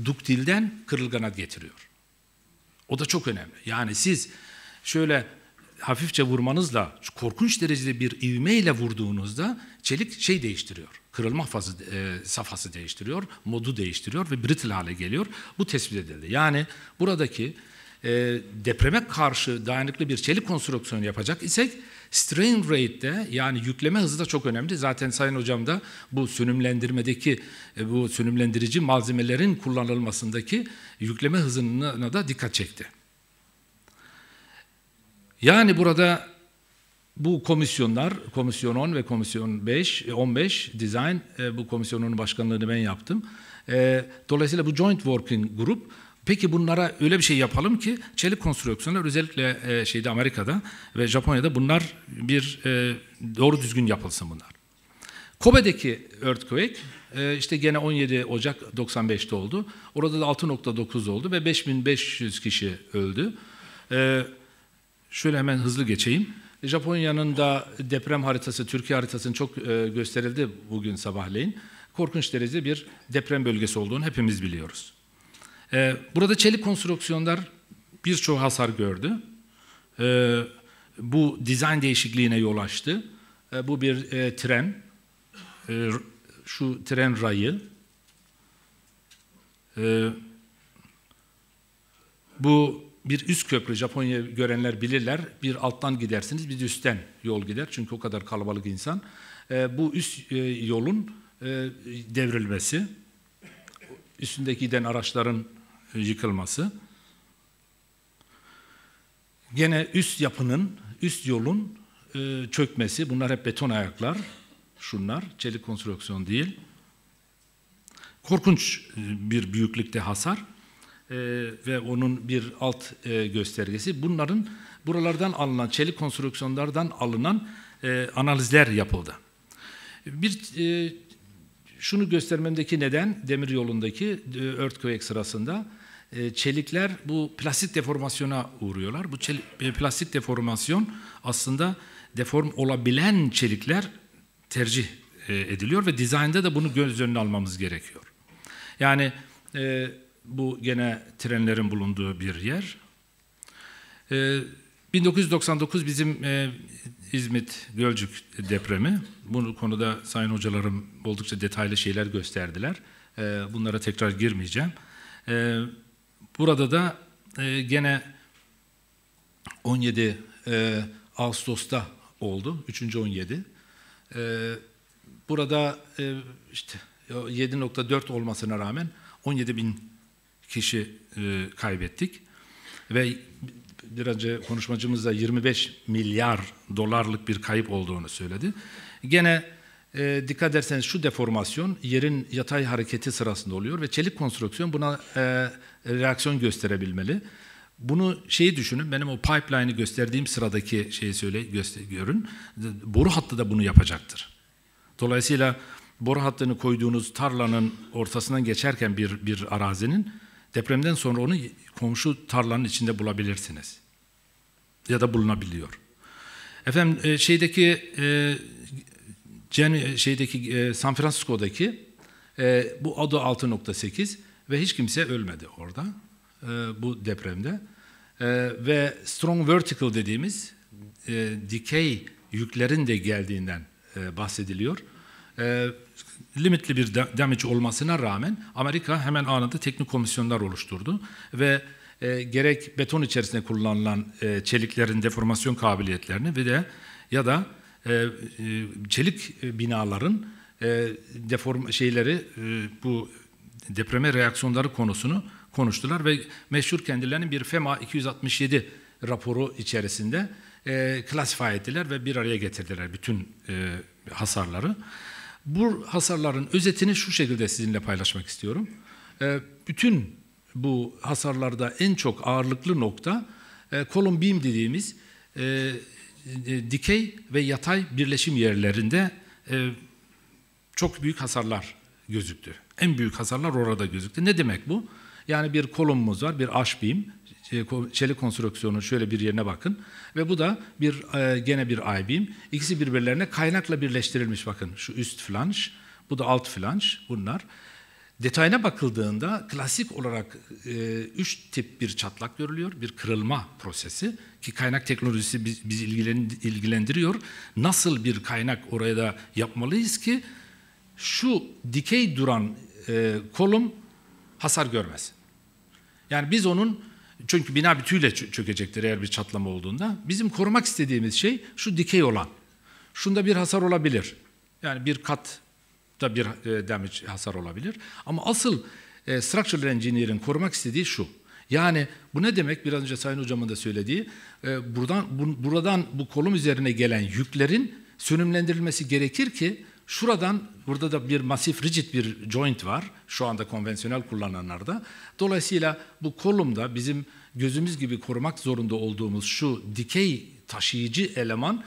Speaker 4: duktilden kırılgana getiriyor. O da çok önemli. Yani siz şöyle hafifçe vurmanızla korkunç derecede bir ivmeyle vurduğunuzda çelik şey değiştiriyor kırılma fazı, e, safhası değiştiriyor, modu değiştiriyor ve brittle hale geliyor. Bu tespit edildi. Yani buradaki e, depreme karşı dayanıklı bir çelik konstrüksiyonu yapacak isek strain rate de yani yükleme hızı da çok önemli. Zaten Sayın Hocam da bu sönümlendirmedeki e, bu sönümlendirici malzemelerin kullanılmasındaki yükleme hızına da dikkat çekti. Yani burada bu komisyonlar, komisyon 10 ve komisyon 5, 15 e, design, e, bu komisyonun başkanlığını ben yaptım. E, dolayısıyla bu joint working grup, peki bunlara öyle bir şey yapalım ki çelik konstrüksiyonlar özellikle şeyde Amerika'da ve Japonya'da bunlar bir doğru düzgün yapılsın bunlar. Kobe'deki earthquake işte gene 17 Ocak 95'te oldu. Orada da 6.9 oldu ve 5500 kişi öldü. Şöyle hemen hızlı geçeyim. Japonya'nın da deprem haritası, Türkiye haritasının çok e, gösterildi bugün sabahleyin. Korkunç derece bir deprem bölgesi olduğunu hepimiz biliyoruz. E, burada çelik konstrüksiyonlar birçok hasar gördü. E, bu dizayn değişikliğine yol açtı. Bu bir tren, şu tren rayı. Bu bir üst köprü Japonya görenler bilirler. Bir alttan gidersiniz, bir üstten yol gider. Çünkü o kadar kalabalık insan. Ee, bu üst e, yolun e, devrilmesi, üstündeki giden araçların yıkılması. Gene üst yapının, üst yolun e, çökmesi. Bunlar hep beton ayaklar. Şunlar çelik konstrüksiyon değil. Korkunç bir büyüklükte hasar e, ve onun bir alt e, göstergesi. Bunların buralardan alınan, çelik konstrüksiyonlardan alınan e, analizler yapıldı. Bir e, şunu göstermemdeki neden demir yolundaki e, earthquake sırasında e, çelikler bu plastik deformasyona uğruyorlar. Bu çelik, e, plastik deformasyon aslında deform olabilen çelikler tercih e, ediliyor ve dizaynda da bunu göz önüne almamız gerekiyor. Yani e, bu gene trenlerin bulunduğu bir yer. E, ee, 1999 bizim e, İzmit Gölcük depremi. Bu konuda sayın hocalarım oldukça detaylı şeyler gösterdiler. E, bunlara tekrar girmeyeceğim. E, burada da e, gene 17 e, Ağustos'ta oldu. 3. 17. E, burada e, işte 7.4 olmasına rağmen 17 bin kişi e, kaybettik. Ve biraz önce konuşmacımız da 25 milyar dolarlık bir kayıp olduğunu söyledi. Gene e, dikkat ederseniz şu deformasyon yerin yatay hareketi sırasında oluyor ve çelik konstrüksiyon buna e, reaksiyon gösterebilmeli. Bunu şeyi düşünün, benim o pipeline'ı gösterdiğim sıradaki şeyi söyle, göster, görün. Boru hattı da bunu yapacaktır. Dolayısıyla boru hattını koyduğunuz tarlanın ortasından geçerken bir, bir arazinin Depremden sonra onu komşu tarlanın içinde bulabilirsiniz. Ya da bulunabiliyor. Efendim e, şeydeki e, e, şeydeki e, San Francisco'daki bu adı 6.8 ve hiç kimse ölmedi orada bu depremde. ve strong vertical dediğimiz dikey yüklerin de geldiğinden e, bahsediliyor e, limitli bir damage olmasına rağmen Amerika hemen anında teknik komisyonlar oluşturdu ve e, gerek beton içerisinde kullanılan e, çeliklerin deformasyon kabiliyetlerini ve de ya da e, e, çelik e, binaların e, deform şeyleri e, bu depreme reaksiyonları konusunu konuştular ve meşhur kendilerinin bir FEMA 267 raporu içerisinde e, klasify ettiler ve bir araya getirdiler bütün e, hasarları. Bu hasarların özetini şu şekilde sizinle paylaşmak istiyorum. Ee, bütün bu hasarlarda en çok ağırlıklı nokta e, kolon beam dediğimiz e, e, dikey ve yatay birleşim yerlerinde çok büyük hasarlar gözüktü. En büyük hasarlar orada gözüktü. Ne demek bu? Yani bir kolonumuz var, bir aş beam ee, çelik konstrüksiyonun şöyle bir yerine bakın ve bu da bir e, gene bir ay beam. İkisi birbirlerine kaynakla birleştirilmiş bakın. Şu üst flanş bu da alt flanş bunlar. Detayına bakıldığında klasik olarak e, üç tip bir çatlak görülüyor. Bir kırılma prosesi ki kaynak teknolojisi biz, bizi ilgilendiriyor. Nasıl bir kaynak oraya da yapmalıyız ki şu dikey duran e, kolum hasar görmez. Yani biz onun çünkü bina bütüyle çökecektir eğer bir çatlama olduğunda. Bizim korumak istediğimiz şey şu dikey olan. Şunda bir hasar olabilir. Yani bir kat da bir e, damage hasar olabilir. Ama asıl e, structural engineer'in korumak istediği şu. Yani bu ne demek? Biraz önce Sayın Hocam'ın da söylediği, e, buradan bu, buradan bu kolum üzerine gelen yüklerin sönümlendirilmesi gerekir ki Şuradan burada da bir masif rigid bir joint var şu anda konvansiyonel kullananlarda. Dolayısıyla bu kolumda bizim gözümüz gibi korumak zorunda olduğumuz şu dikey taşıyıcı eleman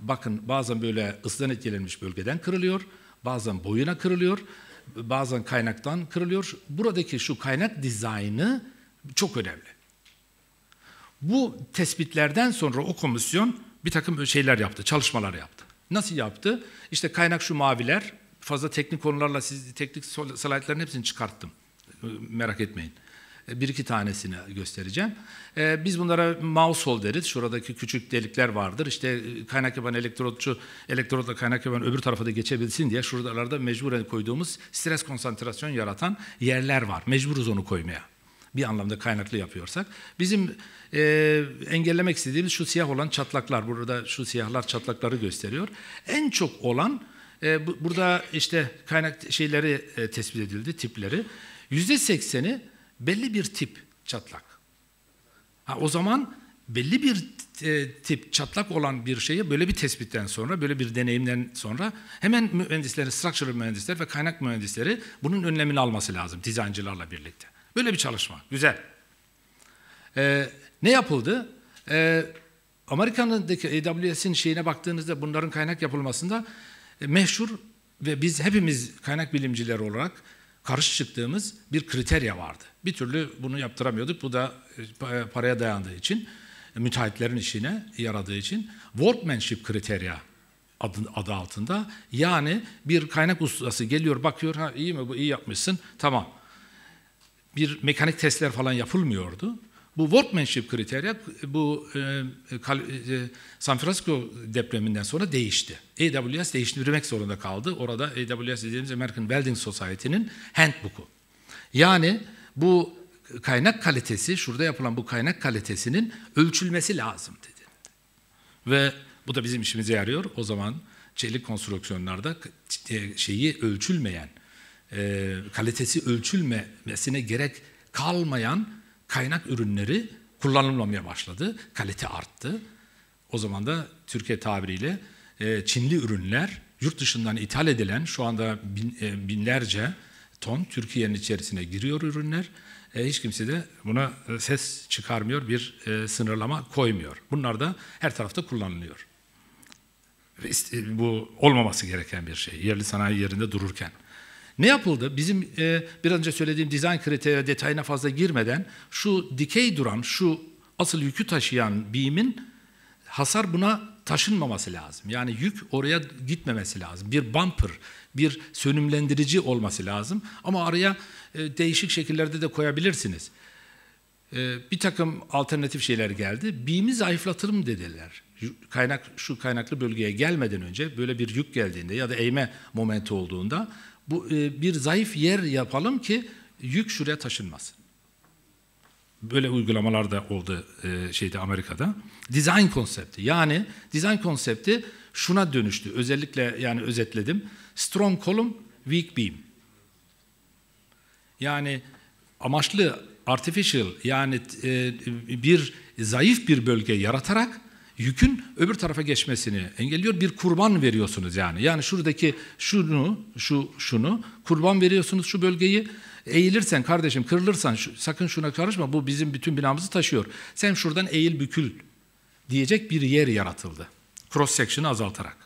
Speaker 4: bakın bazen böyle ısıdan etkilenmiş bölgeden kırılıyor, bazen boyuna kırılıyor, bazen kaynaktan kırılıyor. Buradaki şu kaynak dizaynı çok önemli. Bu tespitlerden sonra o komisyon bir takım şeyler yaptı, çalışmalar yaptı. Nasıl yaptı? İşte kaynak şu maviler. Fazla teknik konularla siz teknik slaytların hepsini çıkarttım. Merak etmeyin. E, bir iki tanesini göstereceğim. E, biz bunlara mouse hole deriz. Şuradaki küçük delikler vardır. İşte e, kaynak yapan elektrotçu, elektrotla kaynak yapan öbür tarafa da geçebilsin diye şuralarda mecburen koyduğumuz stres konsantrasyon yaratan yerler var. Mecburuz onu koymaya bir anlamda kaynaklı yapıyorsak bizim e, engellemek istediğimiz şu siyah olan çatlaklar burada şu siyahlar çatlakları gösteriyor. En çok olan e, bu, burada işte kaynak şeyleri e, tespit edildi tipleri. Yüzde sekseni belli bir tip çatlak. Ha, o zaman belli bir e, tip çatlak olan bir şeyi böyle bir tespitten sonra, böyle bir deneyimden sonra hemen mühendislerin, structural mühendisler ve kaynak mühendisleri bunun önlemini alması lazım dizaynçılarla birlikte. Böyle bir çalışma. Güzel. Ee, ne yapıldı? Ee, Amerika'daki AWS'in şeyine baktığınızda bunların kaynak yapılmasında e, meşhur ve biz hepimiz kaynak bilimcileri olarak karşı çıktığımız bir kriterya vardı. Bir türlü bunu yaptıramıyorduk. Bu da e, e, paraya dayandığı için, e, müteahhitlerin işine yaradığı için workmanship kriterya adı, adı altında. Yani bir kaynak ustası geliyor, bakıyor, ha iyi mi bu, iyi yapmışsın, tamam bir mekanik testler falan yapılmıyordu. Bu workmanship kriteri, bu e, kal, e, San Francisco depreminden sonra değişti. AWS değiştirmek zorunda kaldı. Orada AWS dediğimiz American Welding Society'nin handbook'u. Yani bu kaynak kalitesi, şurada yapılan bu kaynak kalitesinin ölçülmesi lazım dedi. Ve bu da bizim işimize yarıyor. O zaman çelik konstrüksiyonlarda e, şeyi ölçülmeyen e, kalitesi ölçülmesine gerek kalmayan kaynak ürünleri kullanılmamaya başladı. Kalite arttı. O zaman da Türkiye tabiriyle e, Çinli ürünler yurt dışından ithal edilen şu anda bin, e, binlerce ton Türkiye'nin içerisine giriyor ürünler. E, hiç kimse de buna e, ses çıkarmıyor, bir e, sınırlama koymuyor. Bunlar da her tarafta kullanılıyor. E, bu olmaması gereken bir şey. Yerli sanayi yerinde dururken. Ne yapıldı? Bizim e, bir önce söylediğim dizayn kriteri detayına fazla girmeden şu dikey duran, şu asıl yükü taşıyan biimin hasar buna taşınmaması lazım. Yani yük oraya gitmemesi lazım. Bir bumper, bir sönümlendirici olması lazım. Ama araya e, değişik şekillerde de koyabilirsiniz. E, bir takım alternatif şeyler geldi. Biimi mı dediler. Kaynak şu kaynaklı bölgeye gelmeden önce böyle bir yük geldiğinde ya da eğme momenti olduğunda bu e, bir zayıf yer yapalım ki yük şuraya taşınmasın. Böyle uygulamalar da oldu e, şeyde Amerika'da. Design konsepti. Yani design konsepti şuna dönüştü. Özellikle yani özetledim. Strong column, weak beam. Yani amaçlı artificial yani e, bir zayıf bir bölge yaratarak yükün öbür tarafa geçmesini engelliyor. Bir kurban veriyorsunuz yani. Yani şuradaki şunu, şu şunu kurban veriyorsunuz şu bölgeyi. Eğilirsen kardeşim, kırılırsan şu, sakın şuna karışma. Bu bizim bütün binamızı taşıyor. Sen şuradan eğil bükül diyecek bir yer yaratıldı. Cross section'ı azaltarak.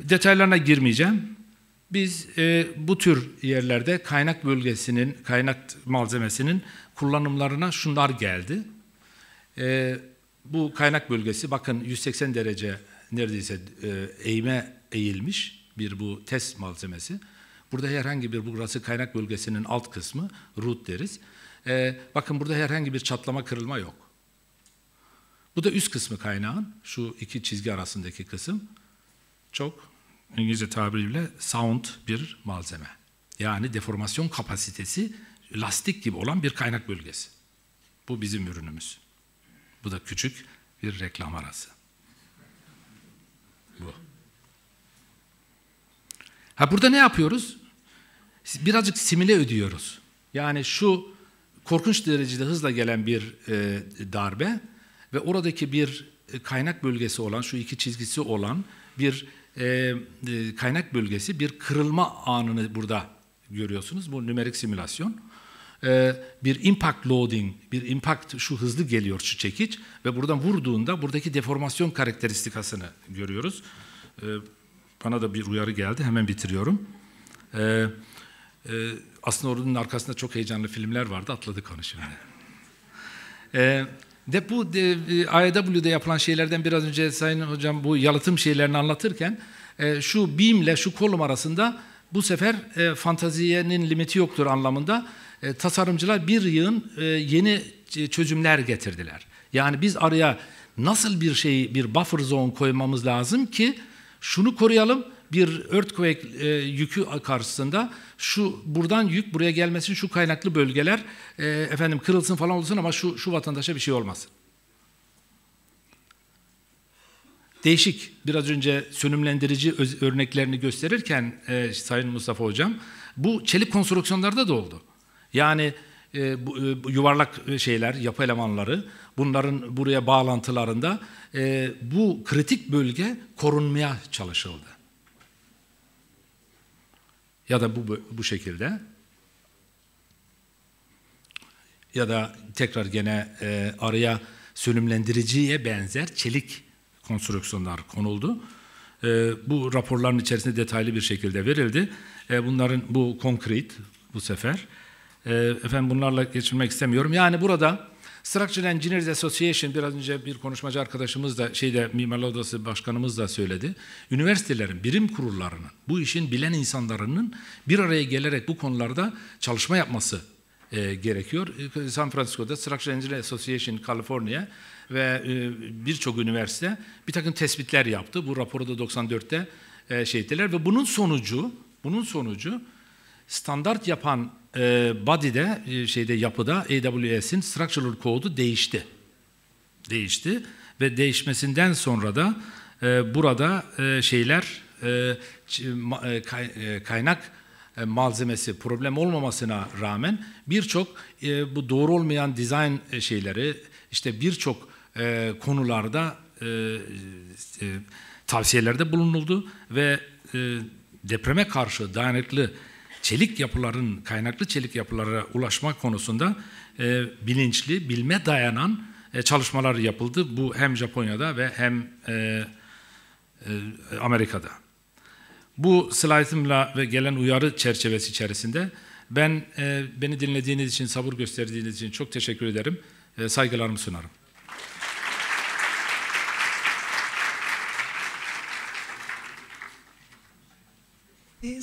Speaker 4: Detaylarına girmeyeceğim. Biz e, bu tür yerlerde kaynak bölgesinin, kaynak malzemesinin kullanımlarına şunlar geldi. E, bu kaynak bölgesi bakın 180 derece neredeyse e, eğime eğilmiş bir bu test malzemesi. Burada herhangi bir burası kaynak bölgesinin alt kısmı root deriz. Ee, bakın burada herhangi bir çatlama kırılma yok. Bu da üst kısmı kaynağın şu iki çizgi arasındaki kısım çok İngilizce tabiriyle sound bir malzeme. Yani deformasyon kapasitesi lastik gibi olan bir kaynak bölgesi. Bu bizim ürünümüz. Bu da küçük bir reklam arası. Bu. Ha burada ne yapıyoruz? Birazcık simile ödüyoruz. Yani şu korkunç derecede hızla gelen bir e, darbe ve oradaki bir e, kaynak bölgesi olan, şu iki çizgisi olan bir e, e, kaynak bölgesi, bir kırılma anını burada görüyorsunuz. Bu nümerik simülasyon e, bir impact loading, bir impact şu hızlı geliyor şu çekiç ve buradan vurduğunda buradaki deformasyon karakteristikasını görüyoruz. E, bana da bir uyarı geldi hemen bitiriyorum. E, e, aslında ordunun arkasında çok heyecanlı filmler vardı atladı konuşmaya. E, de bu de, IAW'de e, e yapılan şeylerden biraz önce Sayın Hocam bu yalıtım şeylerini anlatırken e, şu ile şu kolum arasında bu sefer e, fantaziyenin limiti yoktur anlamında e, tasarımcılar bir yığın e, yeni e, çözümler getirdiler. Yani biz araya nasıl bir şeyi bir buffer zone koymamız lazım ki şunu koruyalım bir earthquake e, yükü karşısında şu buradan yük buraya gelmesin şu kaynaklı bölgeler e, efendim kırılsın falan olsun ama şu şu vatandaşa bir şey olmasın. Değişik biraz önce sönümlendirici örneklerini gösterirken e, Sayın Mustafa Hocam bu çelik konstrüksiyonlarda da oldu. Yani e, bu, e, yuvarlak e, şeyler, yapı elemanları, bunların buraya bağlantılarında e, bu kritik bölge korunmaya çalışıldı. Ya da bu, bu şekilde. Ya da tekrar gene e, araya sönümlendiriciye benzer çelik konstrüksiyonlar konuldu. E, bu raporların içerisinde detaylı bir şekilde verildi. E, bunların bu konkret bu sefer ee, efendim bunlarla geçirmek istemiyorum. Yani burada Structural Engineers Association biraz önce bir konuşmacı arkadaşımız da şeyde mimarlı Odası Başkanımız da söyledi. Üniversitelerin, birim kurullarının, bu işin bilen insanların bir araya gelerek bu konularda çalışma yapması e, gerekiyor. Ee, San Francisco'da Structural Engineers Association California ve e, birçok üniversite bir takım tespitler yaptı. Bu raporu da 94'te e, şey ettiler ve bunun sonucu bunun sonucu standart yapan e, body'de, e, şeyde yapıda AWS'in structural kodu değişti. Değişti ve değişmesinden sonra da e, burada e, şeyler e, e, e, kaynak e, malzemesi problem olmamasına rağmen birçok e, bu doğru olmayan design şeyleri işte birçok e, konularda e, e, tavsiyelerde bulunuldu ve e, depreme karşı dayanıklı çelik yapıların, kaynaklı çelik yapılara ulaşmak konusunda e, bilinçli, bilme dayanan e, çalışmalar yapıldı. Bu hem Japonya'da ve hem e, e, Amerika'da. Bu slaytımla ve gelen uyarı çerçevesi içerisinde ben e, beni dinlediğiniz için, sabır gösterdiğiniz için çok teşekkür ederim. E, saygılarımı sunarım.
Speaker 2: E,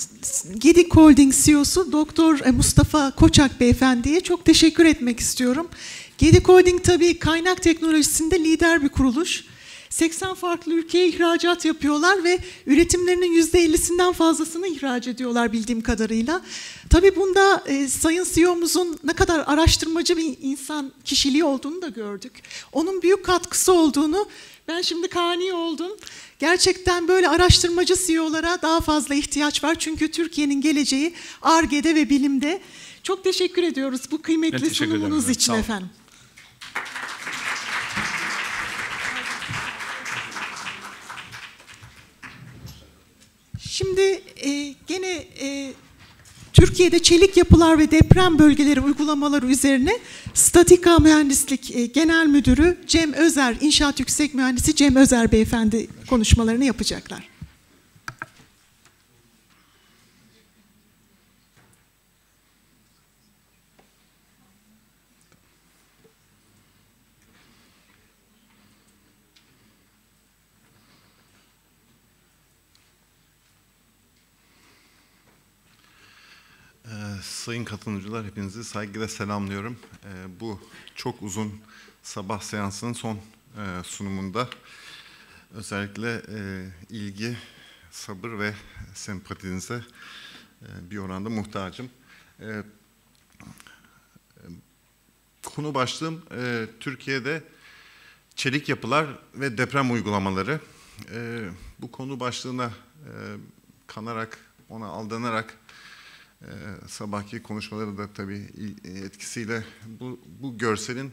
Speaker 2: Gedik Holding CEO'su Doktor e, Mustafa Koçak Beyefendi'ye çok teşekkür etmek istiyorum. Gedik Holding tabii kaynak teknolojisinde lider bir kuruluş. 80 farklı ülkeye ihracat yapıyorlar ve üretimlerinin %50'sinden fazlasını ihraç ediyorlar bildiğim kadarıyla. Tabii bunda e, Sayın CEO'muzun ne kadar araştırmacı bir insan kişiliği olduğunu da gördük. Onun büyük katkısı olduğunu ben şimdi kani oldum. Gerçekten böyle araştırmacı CEO'lara daha fazla ihtiyaç var. Çünkü Türkiye'nin geleceği ARGE'de ve bilimde. Çok teşekkür ediyoruz bu kıymetli sunumunuz için efendim. Şimdi e, gene e, Türkiye'de çelik yapılar ve deprem bölgeleri uygulamaları üzerine Statika Mühendislik e, Genel Müdürü Cem Özer, İnşaat Yüksek Mühendisi Cem Özer Beyefendi konuşmalarını yapacaklar.
Speaker 5: Sayın katılımcılar hepinizi saygıyla selamlıyorum. E, bu çok uzun sabah seansının son e, sunumunda özellikle e, ilgi, sabır ve sempatinize e, bir oranda muhtacım. E, e konu başlığım e, Türkiye'de çelik yapılar ve deprem uygulamaları. E, bu konu başlığına e, kanarak, ona aldanarak e, sabahki konuşmaları da tabii e, etkisiyle bu, bu görselin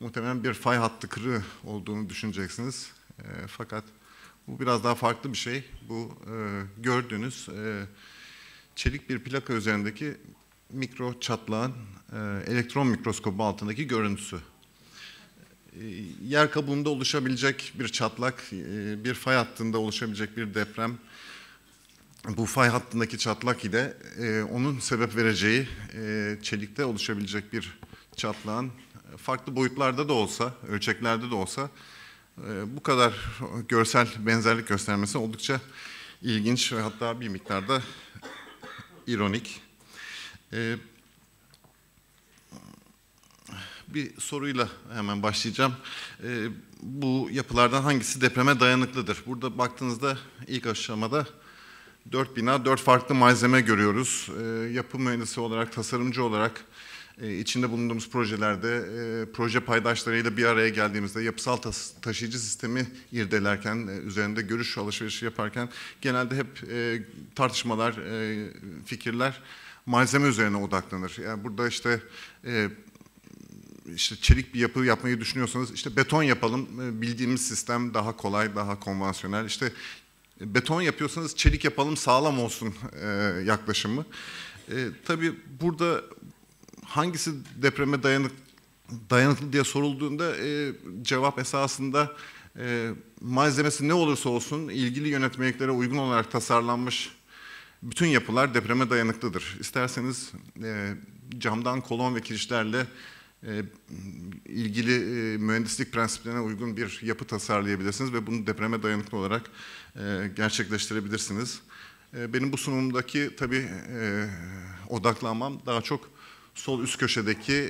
Speaker 5: muhtemelen bir fay hattı kırığı olduğunu düşüneceksiniz. E, fakat bu biraz daha farklı bir şey. Bu e, gördüğünüz e, çelik bir plaka üzerindeki mikro çatlağın e, elektron mikroskobu altındaki görüntüsü. E, yer kabuğunda oluşabilecek bir çatlak, e, bir fay hattında oluşabilecek bir deprem, bu fay hattındaki çatlak ile e, onun sebep vereceği e, çelikte oluşabilecek bir çatlağın e, farklı boyutlarda da olsa, ölçeklerde de olsa e, bu kadar görsel benzerlik göstermesi oldukça ilginç ve hatta bir miktarda ironik. E, bir soruyla hemen başlayacağım. E, bu yapılardan hangisi depreme dayanıklıdır? Burada baktığınızda ilk aşamada dört bina, dört farklı malzeme görüyoruz. E, yapı mühendisi olarak, tasarımcı olarak e, içinde bulunduğumuz projelerde e, proje paydaşlarıyla bir araya geldiğimizde yapısal tas taşıyıcı sistemi irdelerken, e, üzerinde görüş alışverişi yaparken genelde hep e, tartışmalar, e, fikirler malzeme üzerine odaklanır. Yani burada işte e, işte çelik bir yapı yapmayı düşünüyorsanız işte beton yapalım e, bildiğimiz sistem daha kolay daha konvansiyonel işte beton yapıyorsanız çelik yapalım sağlam olsun e, yaklaşımı. E, tabii burada hangisi depreme dayanık, dayanıklı diye sorulduğunda e, cevap esasında e, malzemesi ne olursa olsun ilgili yönetmeliklere uygun olarak tasarlanmış bütün yapılar depreme dayanıklıdır. İsterseniz e, camdan kolon ve kirişlerle e, ilgili e, mühendislik prensiplerine uygun bir yapı tasarlayabilirsiniz ve bunu depreme dayanıklı olarak e, gerçekleştirebilirsiniz. E, benim bu sunumdaki tabii e, odaklanmam daha çok sol üst köşedeki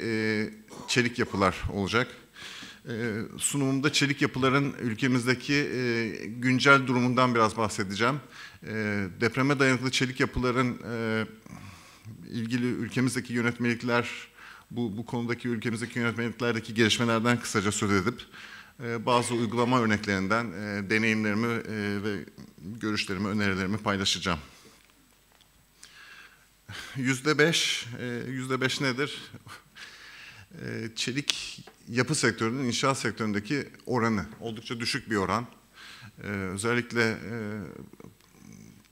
Speaker 5: çelik yapılar olacak. Sunumumda çelik yapıların ülkemizdeki güncel durumundan biraz bahsedeceğim. Depreme dayanıklı çelik yapıların ilgili ülkemizdeki yönetmelikler, bu, bu konudaki ülkemizdeki yönetmeliklerdeki gelişmelerden kısaca söz edip ee, bazı uygulama örneklerinden e, deneyimlerimi e, ve görüşlerimi, önerilerimi paylaşacağım. Yüzde beş, e, yüzde beş nedir? Çelik yapı sektörünün inşaat sektöründeki oranı oldukça düşük bir oran. Özellikle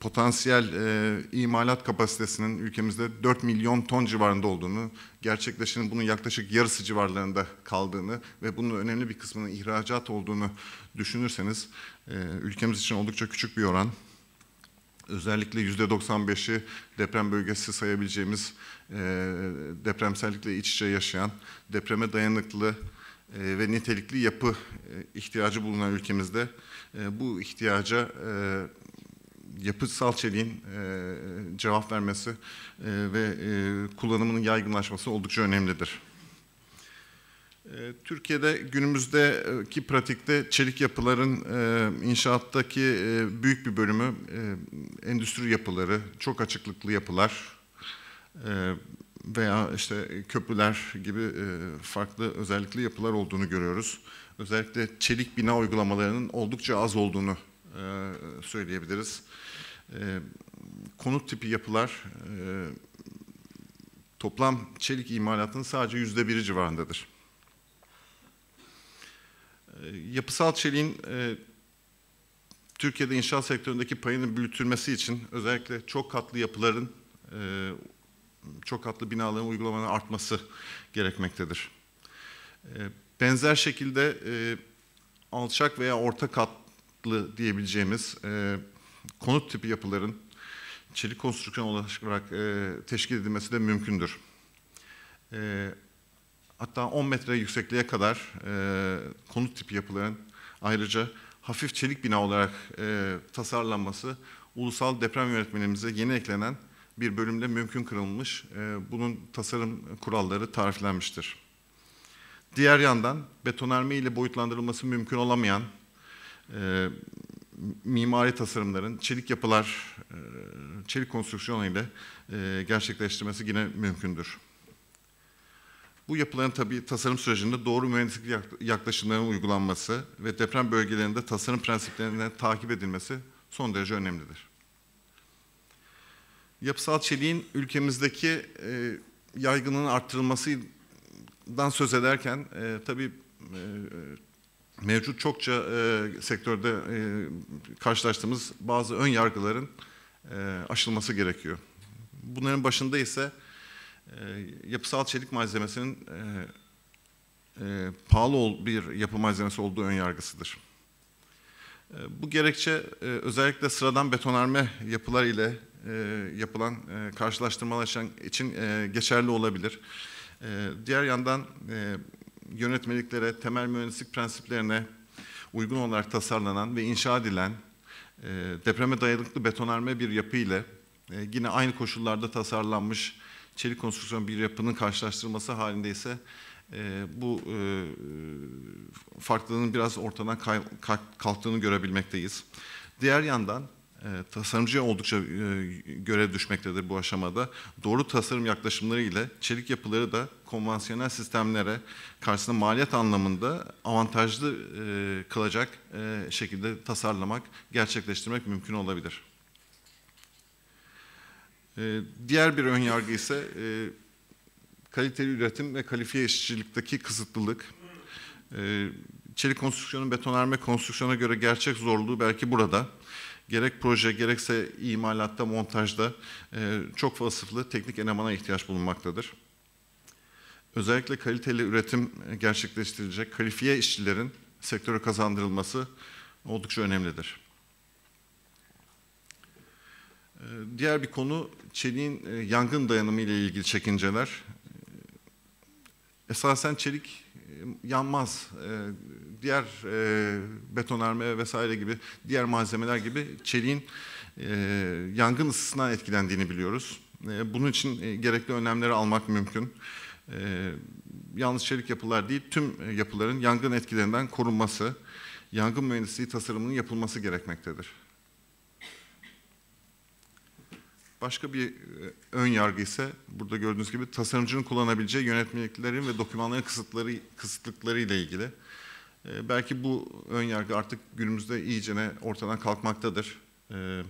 Speaker 5: potansiyel e, imalat kapasitesinin ülkemizde 4 milyon ton civarında olduğunu, gerçekleşenin bunun yaklaşık yarısı civarlarında kaldığını ve bunun önemli bir kısmının ihracat olduğunu düşünürseniz e, ülkemiz için oldukça küçük bir oran. Özellikle %95'i deprem bölgesi sayabileceğimiz e, depremsellikle iç içe yaşayan, depreme dayanıklı e, ve nitelikli yapı e, ihtiyacı bulunan ülkemizde e, bu ihtiyaca e, yapısal çeliğin e, cevap vermesi e, ve e, kullanımının yaygınlaşması oldukça önemlidir. E, Türkiye'de günümüzdeki pratikte çelik yapıların e, inşaattaki e, büyük bir bölümü endüstri yapıları, çok açıklıklı yapılar veya işte köprüler gibi farklı özellikli yapılar olduğunu görüyoruz. Özellikle çelik bina uygulamalarının oldukça az olduğunu söyleyebiliriz e, konut tipi yapılar e, toplam çelik imalatının sadece yüzde biri civarındadır. E, yapısal çeliğin e, Türkiye'de inşaat sektöründeki payının büyütülmesi için özellikle çok katlı yapıların e, çok katlı binaların uygulamanın artması gerekmektedir. E, benzer şekilde e, alçak veya orta katlı diyebileceğimiz e, konut tipi yapıların çelik konstrüksiyon olarak e, teşkil edilmesi de mümkündür. E, hatta 10 metre yüksekliğe kadar e, konut tipi yapıların ayrıca hafif çelik bina olarak e, tasarlanması ulusal deprem yönetmenimize yeni eklenen bir bölümde mümkün kırılmış. E, bunun tasarım kuralları tariflenmiştir. Diğer yandan betonarme ile boyutlandırılması mümkün olamayan e, mimari tasarımların çelik yapılar, e, çelik konstrüksiyon ile e, gerçekleştirmesi yine mümkündür. Bu yapıların tabi tasarım sürecinde doğru mühendislik yaklaşımlarının uygulanması ve deprem bölgelerinde tasarım prensiplerine takip edilmesi son derece önemlidir. Yapısal çeliğin ülkemizdeki e, yaygınlığının arttırılmasından söz ederken tabi mevcut çokça e, sektörde e, karşılaştığımız bazı ön yargıların e, aşılması gerekiyor. Bunların başında ise e, yapısal çelik malzemesinin e, e, pahalı bir yapı malzemesi olduğu ön yargısıdır. E, bu gerekçe e, özellikle sıradan betonarme yapılar ile e, yapılan e, karşılaştırmalar için, için e, geçerli olabilir. E, diğer yandan e, yönetmeliklere, temel mühendislik prensiplerine uygun olarak tasarlanan ve inşa edilen e, depreme dayanıklı betonarme bir yapı ile e, yine aynı koşullarda tasarlanmış çelik konstrüksiyon bir yapının karşılaştırması halinde ise e, bu e, farklılığın biraz ortadan kalktığını görebilmekteyiz. Diğer yandan e, tasarımcıya oldukça e, görev düşmektedir bu aşamada. Doğru tasarım yaklaşımları ile çelik yapıları da konvansiyonel sistemlere karşısında maliyet anlamında avantajlı e, kılacak şekilde tasarlamak, gerçekleştirmek mümkün olabilir. Diğer bir önyargı ise kaliteli üretim ve kalifiye işçilikteki kısıtlılık. Çelik konstrüksiyonun betonarme konstrüksiyona göre gerçek zorluğu belki burada gerek proje gerekse imalatta, montajda e, çok vasıflı teknik elemana ihtiyaç bulunmaktadır. Özellikle kaliteli üretim e, gerçekleştirilecek kalifiye işçilerin sektöre kazandırılması oldukça önemlidir. E, diğer bir konu çeliğin yangın dayanımı ile ilgili çekinceler. Esasen çelik e, yanmaz. E, diğer e, betonarme vesaire gibi diğer malzemeler gibi çeliğin yangın ısısına etkilendiğini biliyoruz. bunun için gerekli önlemleri almak mümkün. E, yalnız çelik yapılar değil, tüm yapıların yangın etkilerinden korunması, yangın mühendisliği tasarımının yapılması gerekmektedir. Başka bir e, ön yargı ise burada gördüğünüz gibi tasarımcının kullanabileceği yönetmeliklerin ve dokümanların kısıtları, kısıtlıkları ile ilgili. E, belki bu ön yargı artık günümüzde iyicene ortadan kalkmaktadır. E,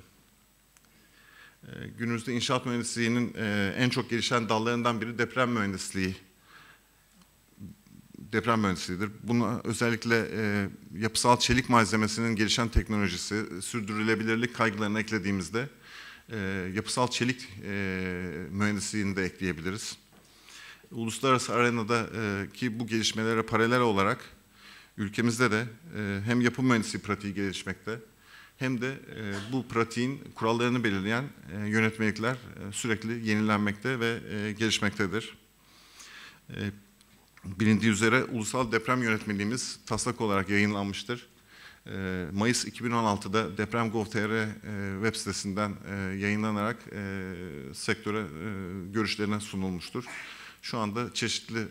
Speaker 5: günümüzde inşaat mühendisliğinin en çok gelişen dallarından biri deprem mühendisliği. Deprem mühendisliğidir. Buna özellikle yapısal çelik malzemesinin gelişen teknolojisi, sürdürülebilirlik kaygılarını eklediğimizde e, yapısal çelik e, mühendisliğini de ekleyebiliriz. Uluslararası arenada e, ki bu gelişmelere paralel olarak ülkemizde de e, hem yapı mühendisliği pratiği gelişmekte hem de e, bu pratiğin kurallarını belirleyen e, yönetmelikler e, sürekli yenilenmekte ve e, gelişmektedir. E, bilindiği üzere ulusal deprem yönetmeliğimiz taslak olarak yayınlanmıştır ee, Mayıs 2016'da Deprem Deprem.gov.tr e, web sitesinden e, yayınlanarak e, sektöre görüşlerine sunulmuştur. Şu anda çeşitli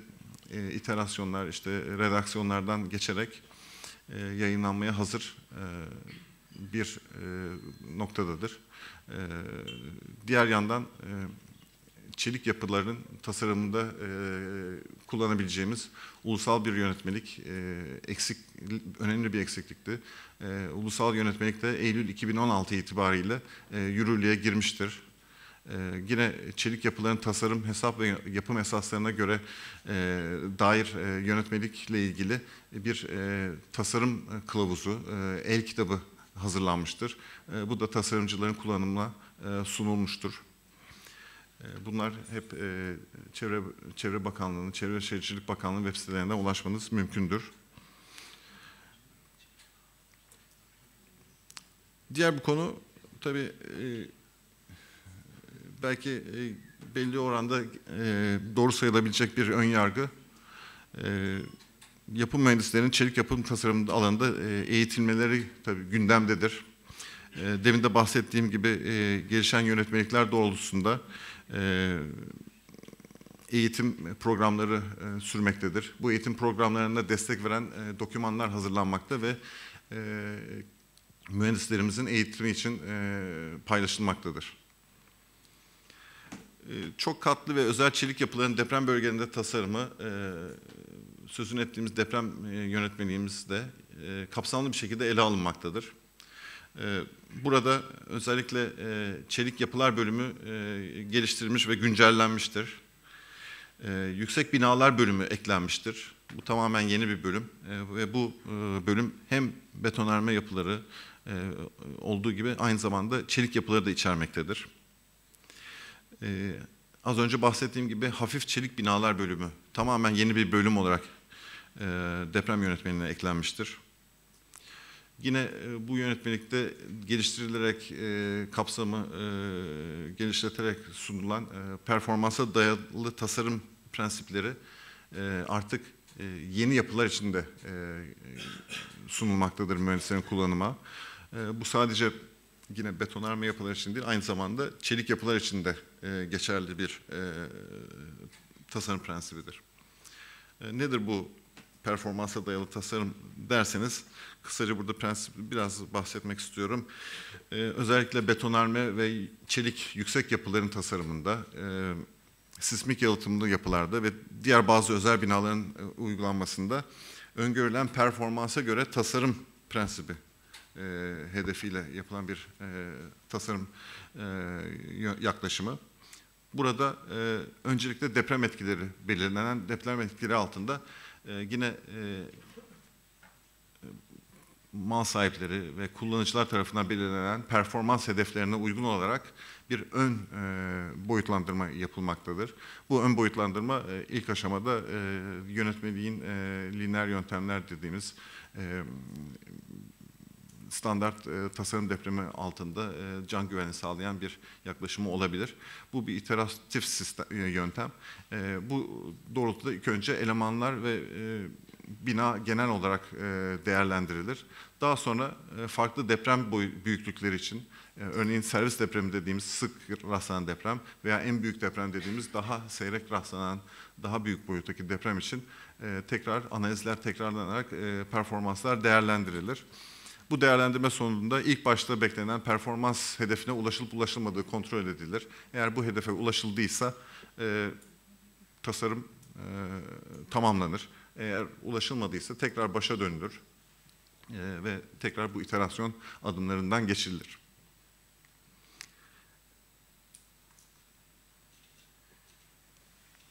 Speaker 5: iterasyonlar, işte redaksiyonlardan geçerek yayınlanmaya hazır bir noktadadır. Diğer yandan çelik yapıların tasarımında e, kullanabileceğimiz ulusal bir yönetmelik e, eksik önemli bir eksiklikti. E, ulusal yönetmelik de Eylül 2016 itibariyle e, yürürlüğe girmiştir. E, yine çelik yapıların tasarım, hesap ve yapım esaslarına göre e, dair e, yönetmelikle ilgili bir e, tasarım kılavuzu, e, el kitabı hazırlanmıştır. E, bu da tasarımcıların kullanımına e, sunulmuştur. Ee, bunlar hep e, Çevre, Çevre Bakanlığı'nın, Çevre Şehircilik Bakanlığı web sitelerine ulaşmanız mümkündür. Diğer bir konu tabii e, belki e, belli oranda doğru sayılabilecek bir ön yargı. Yapım mühendislerinin çelik yapım tasarım alanında eğitilmeleri tabii gündemdedir. Demin de bahsettiğim gibi gelişen yönetmelikler doğrultusunda e, eğitim programları e, sürmektedir. Bu eğitim programlarına destek veren e, dokümanlar hazırlanmakta ve mühendislerimizin eğitimi için paylaşılmaktadır. Çok katlı ve özel çelik yapıların deprem bölgelerinde tasarımı, sözünü ettiğimiz deprem yönetmeliğimizde kapsamlı bir şekilde ele alınmaktadır. Ee, burada özellikle e, çelik yapılar bölümü e, geliştirilmiş ve güncellenmiştir. E, yüksek binalar bölümü eklenmiştir. Bu tamamen yeni bir bölüm ve bu bölüm hem betonarme yapıları olduğu gibi aynı zamanda çelik yapıları da içermektedir. Az önce bahsettiğim gibi hafif çelik binalar bölümü tamamen yeni bir bölüm olarak deprem yönetmenine eklenmiştir. Yine e, bu yönetmelikte geliştirilerek e, kapsamı e, genişleterek sunulan e, performansa dayalı tasarım prensipleri e, artık e, yeni yapılar içinde e, sunulmaktadır mühendislerin kullanıma. E, bu sadece yine betonarme yapılar için değil aynı zamanda çelik yapılar için de e, geçerli bir e, tasarım prensibidir. E, nedir bu performansa dayalı tasarım derseniz kısaca burada prensibi biraz bahsetmek istiyorum. Ee, özellikle betonarme ve çelik yüksek yapıların tasarımında, e, sismik yalıtımlı yapılarda ve diğer bazı özel binaların e, uygulanmasında öngörülen performansa göre tasarım prensibi e, hedefiyle yapılan bir e, tasarım e, yaklaşımı. Burada e, öncelikle deprem etkileri belirlenen deprem etkileri altında e, yine e, mal sahipleri ve kullanıcılar tarafından belirlenen performans hedeflerine uygun olarak bir ön e, boyutlandırma yapılmaktadır. Bu ön boyutlandırma e, ilk aşamada e, yönetmeliğin e, lineer yöntemler dediğimiz e, standart e, tasarım depremi altında e, can güveni sağlayan bir yaklaşımı olabilir. Bu bir iteratif sistem, e, yöntem. E, bu doğrultuda ilk önce elemanlar ve e, bina genel olarak e, değerlendirilir. Daha sonra e, farklı deprem büyüklükleri için e, örneğin servis depremi dediğimiz sık rastlanan deprem veya en büyük deprem dediğimiz daha seyrek rastlanan daha büyük boyuttaki deprem için e, tekrar analizler tekrarlanarak performanslar değerlendirilir. Bu değerlendirme sonunda ilk başta beklenen performans hedefine ulaşılıp ulaşılmadığı kontrol edilir. Eğer bu hedefe ulaşıldıysa tasarım tamamlanır. Eğer ulaşılmadıysa tekrar başa dönülür. E, ve tekrar bu iterasyon adımlarından geçirilir.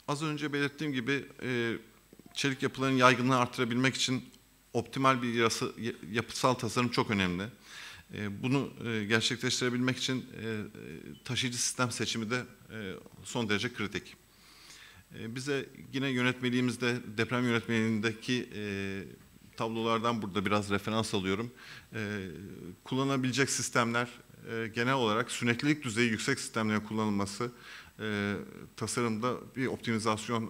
Speaker 5: Az önce belirttiğim gibi e, çelik yapıların yaygınlığını artırabilmek için optimal bir yapısal tasarım çok önemli. E, bunu gerçekleştirebilmek için taşıyıcı sistem seçimi de son derece kritik. Bize yine yönetmeliğimizde, deprem yönetmeliğindeki tablolardan burada biraz referans alıyorum. E, kullanabilecek sistemler e, genel olarak süreklilik düzeyi yüksek sistemlerin kullanılması e, tasarımda bir optimizasyon e,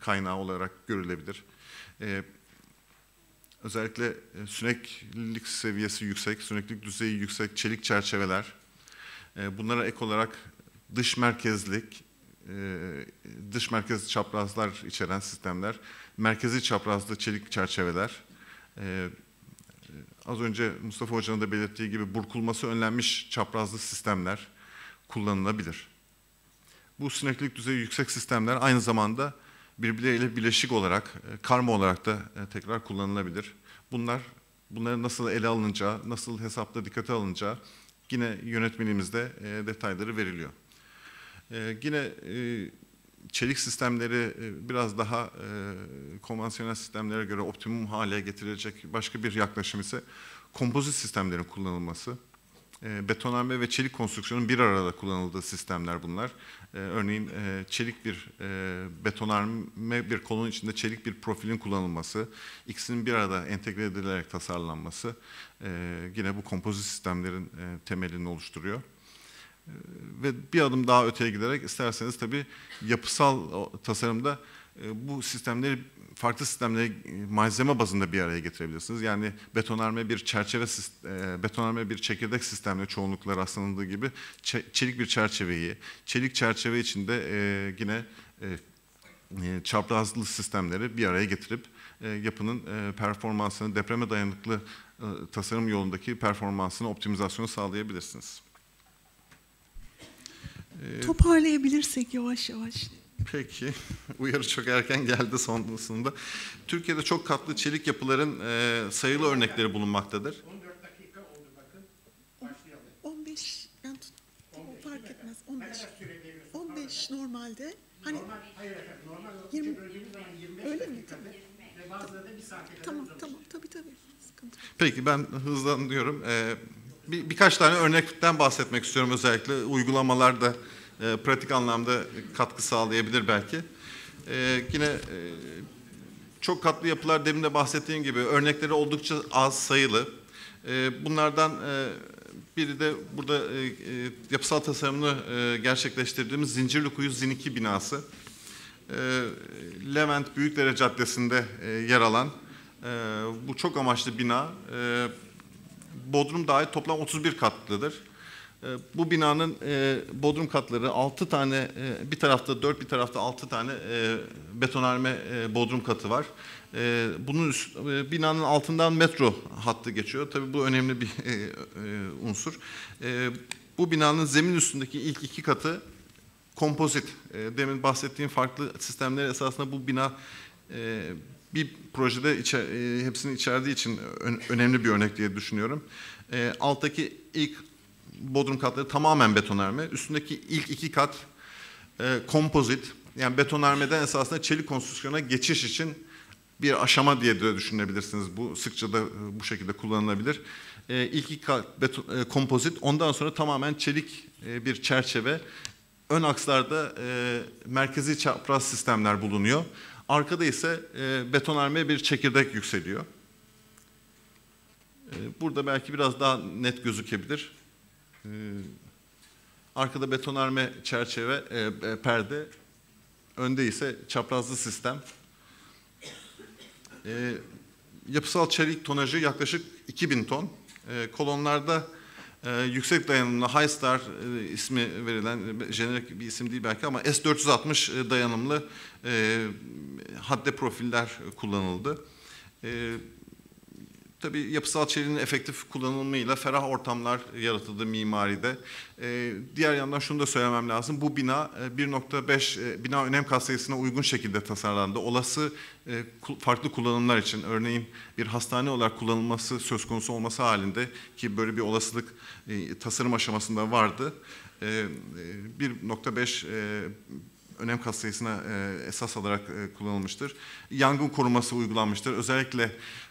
Speaker 5: kaynağı olarak görülebilir. E, özellikle e, süreklilik seviyesi yüksek, süreklilik düzeyi yüksek çelik çerçeveler, e, bunlara ek olarak dış merkezlik, e, dış merkez çaprazlar içeren sistemler merkezi çaprazlı çelik çerçeveler, e, az önce Mustafa Hoca'nın da belirttiği gibi burkulması önlenmiş çaprazlı sistemler kullanılabilir. Bu sineklik düzeyi yüksek sistemler aynı zamanda birbirleriyle bileşik olarak, e, karma olarak da e, tekrar kullanılabilir. Bunlar bunların nasıl ele alınacağı, nasıl hesapta dikkate alınacağı yine yönetmenimizde e, detayları veriliyor. Yine çelik sistemleri e, biraz daha e, konvansiyonel sistemlere göre optimum hale getirilecek başka bir yaklaşım ise kompozit sistemlerin kullanılması. E, betonarme ve çelik konstrüksiyonun bir arada kullanıldığı sistemler bunlar. E, örneğin e, çelik bir e, betonarme bir kolonun içinde çelik bir profilin kullanılması, ikisinin bir arada entegre edilerek tasarlanması e, yine bu kompozit sistemlerin e, temelini oluşturuyor ve bir adım daha öteye giderek isterseniz tabi yapısal tasarımda e, bu sistemleri farklı sistemleri e, malzeme bazında bir araya getirebilirsiniz. Yani betonarme bir çerçeve, e, betonarme bir çekirdek sistemle çoğunlukla rastlanıldığı gibi çelik bir çerçeveyi, çelik çerçeve içinde yine çaprazlı sistemleri bir araya getirip yapının performansını, depreme dayanıklı tasarım yolundaki performansını, optimizasyonu sağlayabilirsiniz. Ee,
Speaker 2: Toparlayabilirsek yavaş yavaş.
Speaker 5: Peki, uyarı çok erken geldi sonrasında. Türkiye'de çok katlı çelik yapıların e, sayılı örnekleri bulunmaktadır. 14
Speaker 2: dakika oldu bakın. Başlayalım. 15, yani tut, 15 fark etmez. 15. 15 normalde. Hani normal, hayır efendim, normal 20, zaman 25 öyle mi? Tabii. Ve bazıları da bir saat. Tamam, tamam, tabii tabii.
Speaker 5: Sıkıntı. Peki ben hızlanıyorum. Ee, bir, birkaç tane örnekten bahsetmek istiyorum özellikle. Uygulamalar da e, pratik anlamda katkı sağlayabilir belki. E, yine e, çok katlı yapılar demin de bahsettiğim gibi örnekleri oldukça az sayılı. E, bunlardan e, biri de burada e, e yapısal tasarımını e, gerçekleştirdiğimiz Zincirli Kuyu Zin 2 binası. E, Levent Büyükdere Caddesi'nde e, yer alan e, bu çok amaçlı bina. E, Bodrum dahil toplam 31 katlıdır. E, bu binanın e, bodrum katları 6 tane, e, bir tarafta 4, bir tarafta 6 tane e, betonarme e, bodrum katı var. E, bunun üst, e, binanın altından metro hattı geçiyor. Tabii bu önemli bir e, e, unsur. E, bu binanın zemin üstündeki ilk iki katı kompozit. E, demin bahsettiğim farklı sistemler esasında bu bina e, bir projede içer, e, hepsini içerdiği için ön, önemli bir örnek diye düşünüyorum. E, alttaki ilk bodrum katları tamamen betonarme. Üstündeki ilk iki kat e, kompozit. Yani betonarmeden esasında çelik konstrüksiyona geçiş için bir aşama diye de düşünebilirsiniz. Bu sıkça da e, bu şekilde kullanılabilir. E, ilk iki kat beton, e, kompozit. Ondan sonra tamamen çelik e, bir çerçeve. Ön akslarda e, merkezi çapraz sistemler bulunuyor. Arkada ise e, betonarme bir çekirdek yükseliyor. E, burada belki biraz daha net gözükebilir. E, arkada betonarme çerçeve, e, e, perde. Önde ise çaprazlı sistem. E, yapısal çelik tonajı yaklaşık 2000 ton. E, kolonlarda e, yüksek dayanımlı Highstar e, ismi verilen e, jenerik bir isim değil belki ama S460 e, dayanımlı e, hadde profiller kullanıldı. E, Tabii yapısal çelinin efektif kullanımıyla ferah ortamlar yaratıldı mimaride. Ee, diğer yandan şunu da söylemem lazım. Bu bina 1.5 e, e, bina önem katsayısına uygun şekilde tasarlandı. Olası e, farklı kullanımlar için örneğin bir hastane olarak kullanılması söz konusu olması halinde ki böyle bir olasılık e, tasarım aşamasında vardı. E, 1.5 e, önem katsayısına esas alarak kullanılmıştır. Yangın koruması uygulanmıştır. Özellikle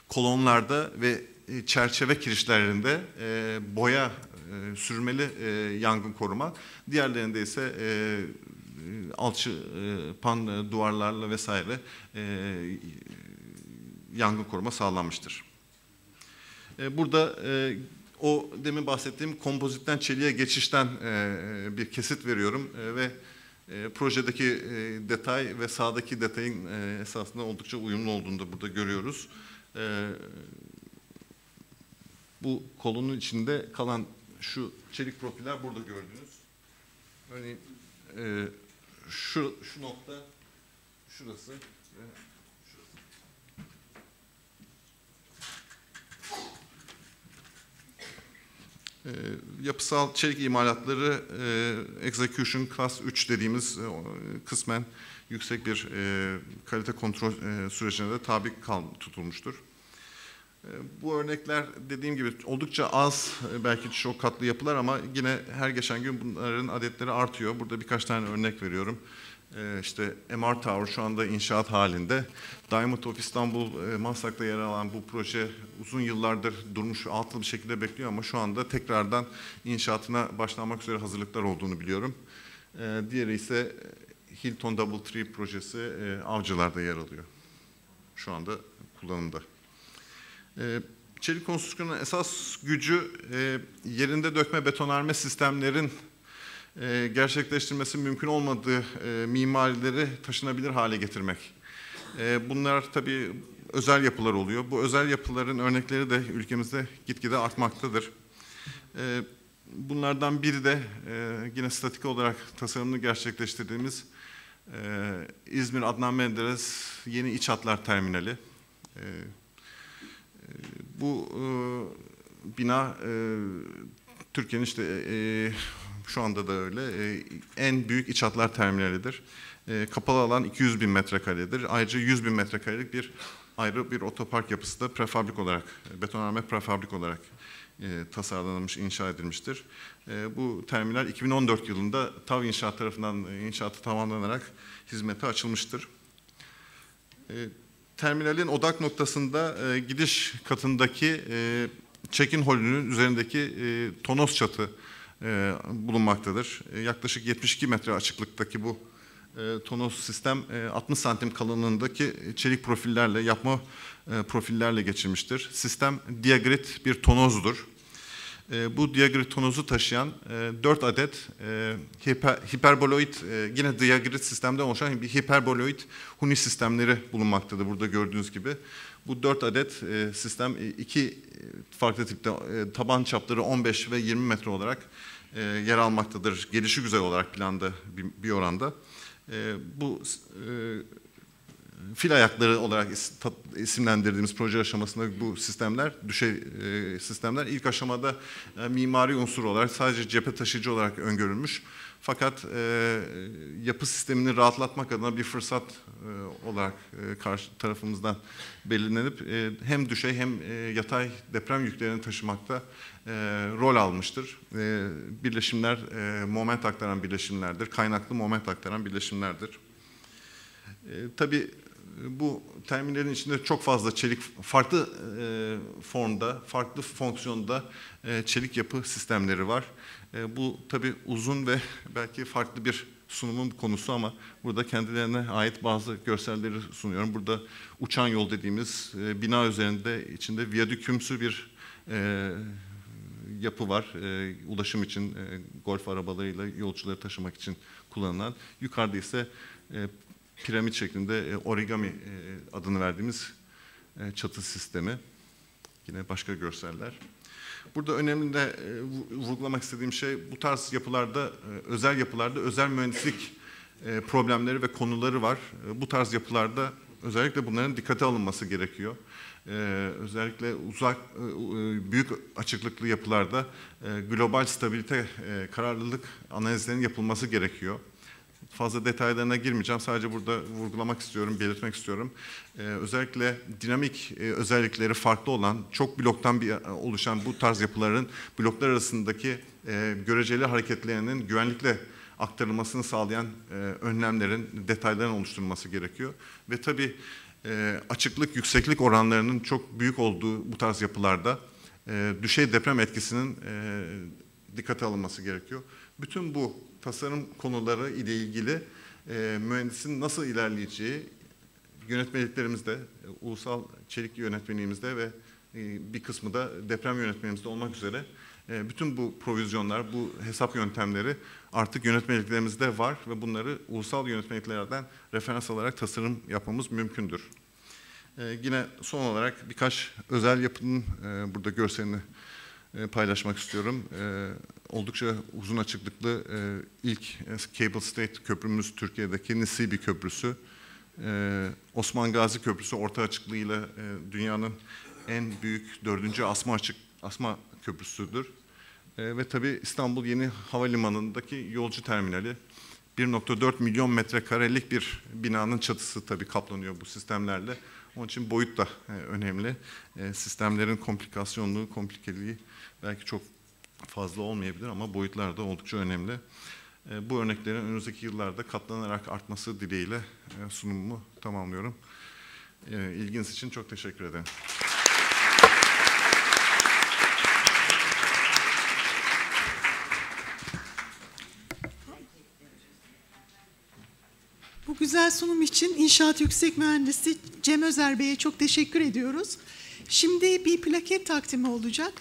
Speaker 5: kolonlarda ve e, çerçeve kirişlerinde e, boya e, sürmeli e, yangın koruma. Diğerlerinde ise e, e alçı e, pan e, duvarlarla vesaire e, yangın koruma sağlanmıştır. E, burada e, o demin bahsettiğim kompozitten çeliğe geçişten e, bir kesit veriyorum e, ve e, projedeki e, detay ve sağdaki detayın e, esasında oldukça uyumlu olduğunu da burada görüyoruz. E, e, bu kolonun içinde kalan şu çelik profiller burada gördünüz. Örneğin e, şu, şu nokta şurası ve şurası. E, yapısal çelik imalatları e, execution class 3 dediğimiz e, kısmen yüksek bir e, kalite kontrol e, sürecine de tabi kal, tutulmuştur. E, bu örnekler dediğim gibi oldukça az e, belki çok katlı yapılar ama yine her geçen gün bunların adetleri artıyor. Burada birkaç tane örnek veriyorum. E, işte MR Tower şu anda inşaat halinde. Diamond of İstanbul e, Maslak'ta yer alan bu proje uzun yıllardır durmuş altılı bir şekilde bekliyor ama şu anda tekrardan inşaatına başlanmak üzere hazırlıklar olduğunu biliyorum. E, diğeri ise Hilton Doubletree projesi e, Avcılar'da yer alıyor. Şu anda kullanımda. E, çelik konstrüksiyonun esas gücü e, yerinde dökme betonarme sistemlerin e, gerçekleştirmesi mümkün olmadığı e, mimarileri taşınabilir hale getirmek. E, bunlar tabii özel yapılar oluyor. Bu özel yapıların örnekleri de ülkemizde gitgide artmaktadır. E, bunlardan biri de e, yine statik olarak tasarımını gerçekleştirdiğimiz ee, İzmir Adnan Menderes yeni iç hatlar terminali. Ee, e, bu e, bina e, Türkiye'nin işte e, e, şu anda da öyle e, en büyük iç hatlar terminalidir. E, kapalı alan 200 bin metrekaredir. Ayrıca 100 bin metrekarelik bir ayrı bir otopark yapısı da prefabrik olarak, betonarme prefabrik olarak e, tasarlanmış, inşa edilmiştir. E, bu terminal 2014 yılında TAV İnşaat tarafından e, inşaatı tamamlanarak hizmete açılmıştır. E, terminalin odak noktasında e, gidiş katındaki e, check-in holünün üzerindeki e, tonos çatı e, bulunmaktadır. E, yaklaşık 72 metre açıklıktaki bu e, tonos sistem 60 e, santim kalınlığındaki çelik profillerle, yapma e, profillerle geçirmiştir. Sistem diagrit bir tonozdur. E, bu diagrit tonozu taşıyan e, 4 adet hiperboloid, yine diagrit sistemden oluşan bir hiperboloid huni sistemleri bulunmaktadır burada gördüğünüz gibi. Bu 4 adet sistem iki farklı tipte taban çapları 15 ve 20 metre olarak yer almaktadır. Gelişi güzel olarak planda bir oranda. Ee, bu e, fil ayakları olarak isimlendirdiğimiz proje aşamasında bu sistemler, düşey e, sistemler ilk aşamada e, mimari unsur olarak sadece cephe taşıyıcı olarak öngörülmüş. Fakat e, yapı sistemini rahatlatmak adına bir fırsat e, olarak e, karşı tarafımızdan belirlenip e, hem düşey hem e, yatay deprem yüklerini taşımakta e, rol almıştır. E, birleşimler e, moment aktaran birleşimlerdir, kaynaklı moment aktaran birleşimlerdir. E, tabii bu terminalin içinde çok fazla çelik farklı e, formda, farklı fonksiyonda e, çelik yapı sistemleri var. E, bu tabii uzun ve belki farklı bir sunumun konusu ama burada kendilerine ait bazı görselleri sunuyorum. Burada uçan yol dediğimiz e, bina üzerinde içinde viyadükümsü bir e, yapı var. E, ulaşım için e, golf arabalarıyla yolcuları taşımak için kullanılan. Yukarıda ise e, piramit şeklinde e, origami e, adını verdiğimiz e, çatı sistemi. Yine başka görseller. Burada önemli de e, vurgulamak istediğim şey bu tarz yapılarda, e, özel yapılarda özel mühendislik e, problemleri ve konuları var. Bu tarz yapılarda özellikle bunların dikkate alınması gerekiyor. özellikle uzak, büyük açıklıklı yapılarda global stabilite, kararlılık analizlerinin yapılması gerekiyor fazla detaylarına girmeyeceğim. Sadece burada vurgulamak istiyorum, belirtmek istiyorum. Ee, özellikle dinamik e, özellikleri farklı olan, çok bloktan bir, e, oluşan bu tarz yapıların bloklar arasındaki e, göreceli hareketlerinin güvenlikle aktarılmasını sağlayan e, önlemlerin, detaylarının oluşturulması gerekiyor. Ve tabii e, açıklık, yükseklik oranlarının çok büyük olduğu bu tarz yapılarda e, düşey deprem etkisinin e, dikkate alınması gerekiyor. Bütün bu tasarım konuları ile ilgili e, mühendisin nasıl ilerleyeceği yönetmeliklerimizde, e, ulusal çelik yönetmeliğimizde ve e, bir kısmı da deprem yönetmeliğimizde olmak üzere e, bütün bu provizyonlar, bu hesap yöntemleri artık yönetmeliklerimizde var ve bunları ulusal yönetmeliklerden referans alarak tasarım yapmamız mümkündür. E, yine son olarak birkaç özel yapının e, burada görselini e, paylaşmak istiyorum. E, oldukça uzun açıklıklı e, ilk e, Cable State köprümüz Türkiye'deki Nisibi Köprüsü. E, Osman Gazi Köprüsü orta açıklığıyla e, dünyanın en büyük dördüncü asma açık asma köprüsüdür. E, ve tabii İstanbul Yeni Havalimanı'ndaki yolcu terminali 1.4 milyon metrekarelik bir binanın çatısı tabii kaplanıyor bu sistemlerle. Onun için boyut da e, önemli. E, sistemlerin komplikasyonluğu, komplikeliği belki çok fazla olmayabilir ama boyutlar da oldukça önemli. E, bu örneklerin önümüzdeki yıllarda katlanarak artması dileğiyle e, sunumumu tamamlıyorum. E, ilginiz için çok teşekkür ederim.
Speaker 2: Bu güzel sunum için İnşaat Yüksek Mühendisi Cem Özer Bey'e çok teşekkür ediyoruz. Şimdi bir plaket takdimi olacak.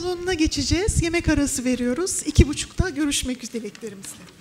Speaker 2: salonuna geçeceğiz. Yemek arası veriyoruz. İki buçukta görüşmek üzere dileklerimizle.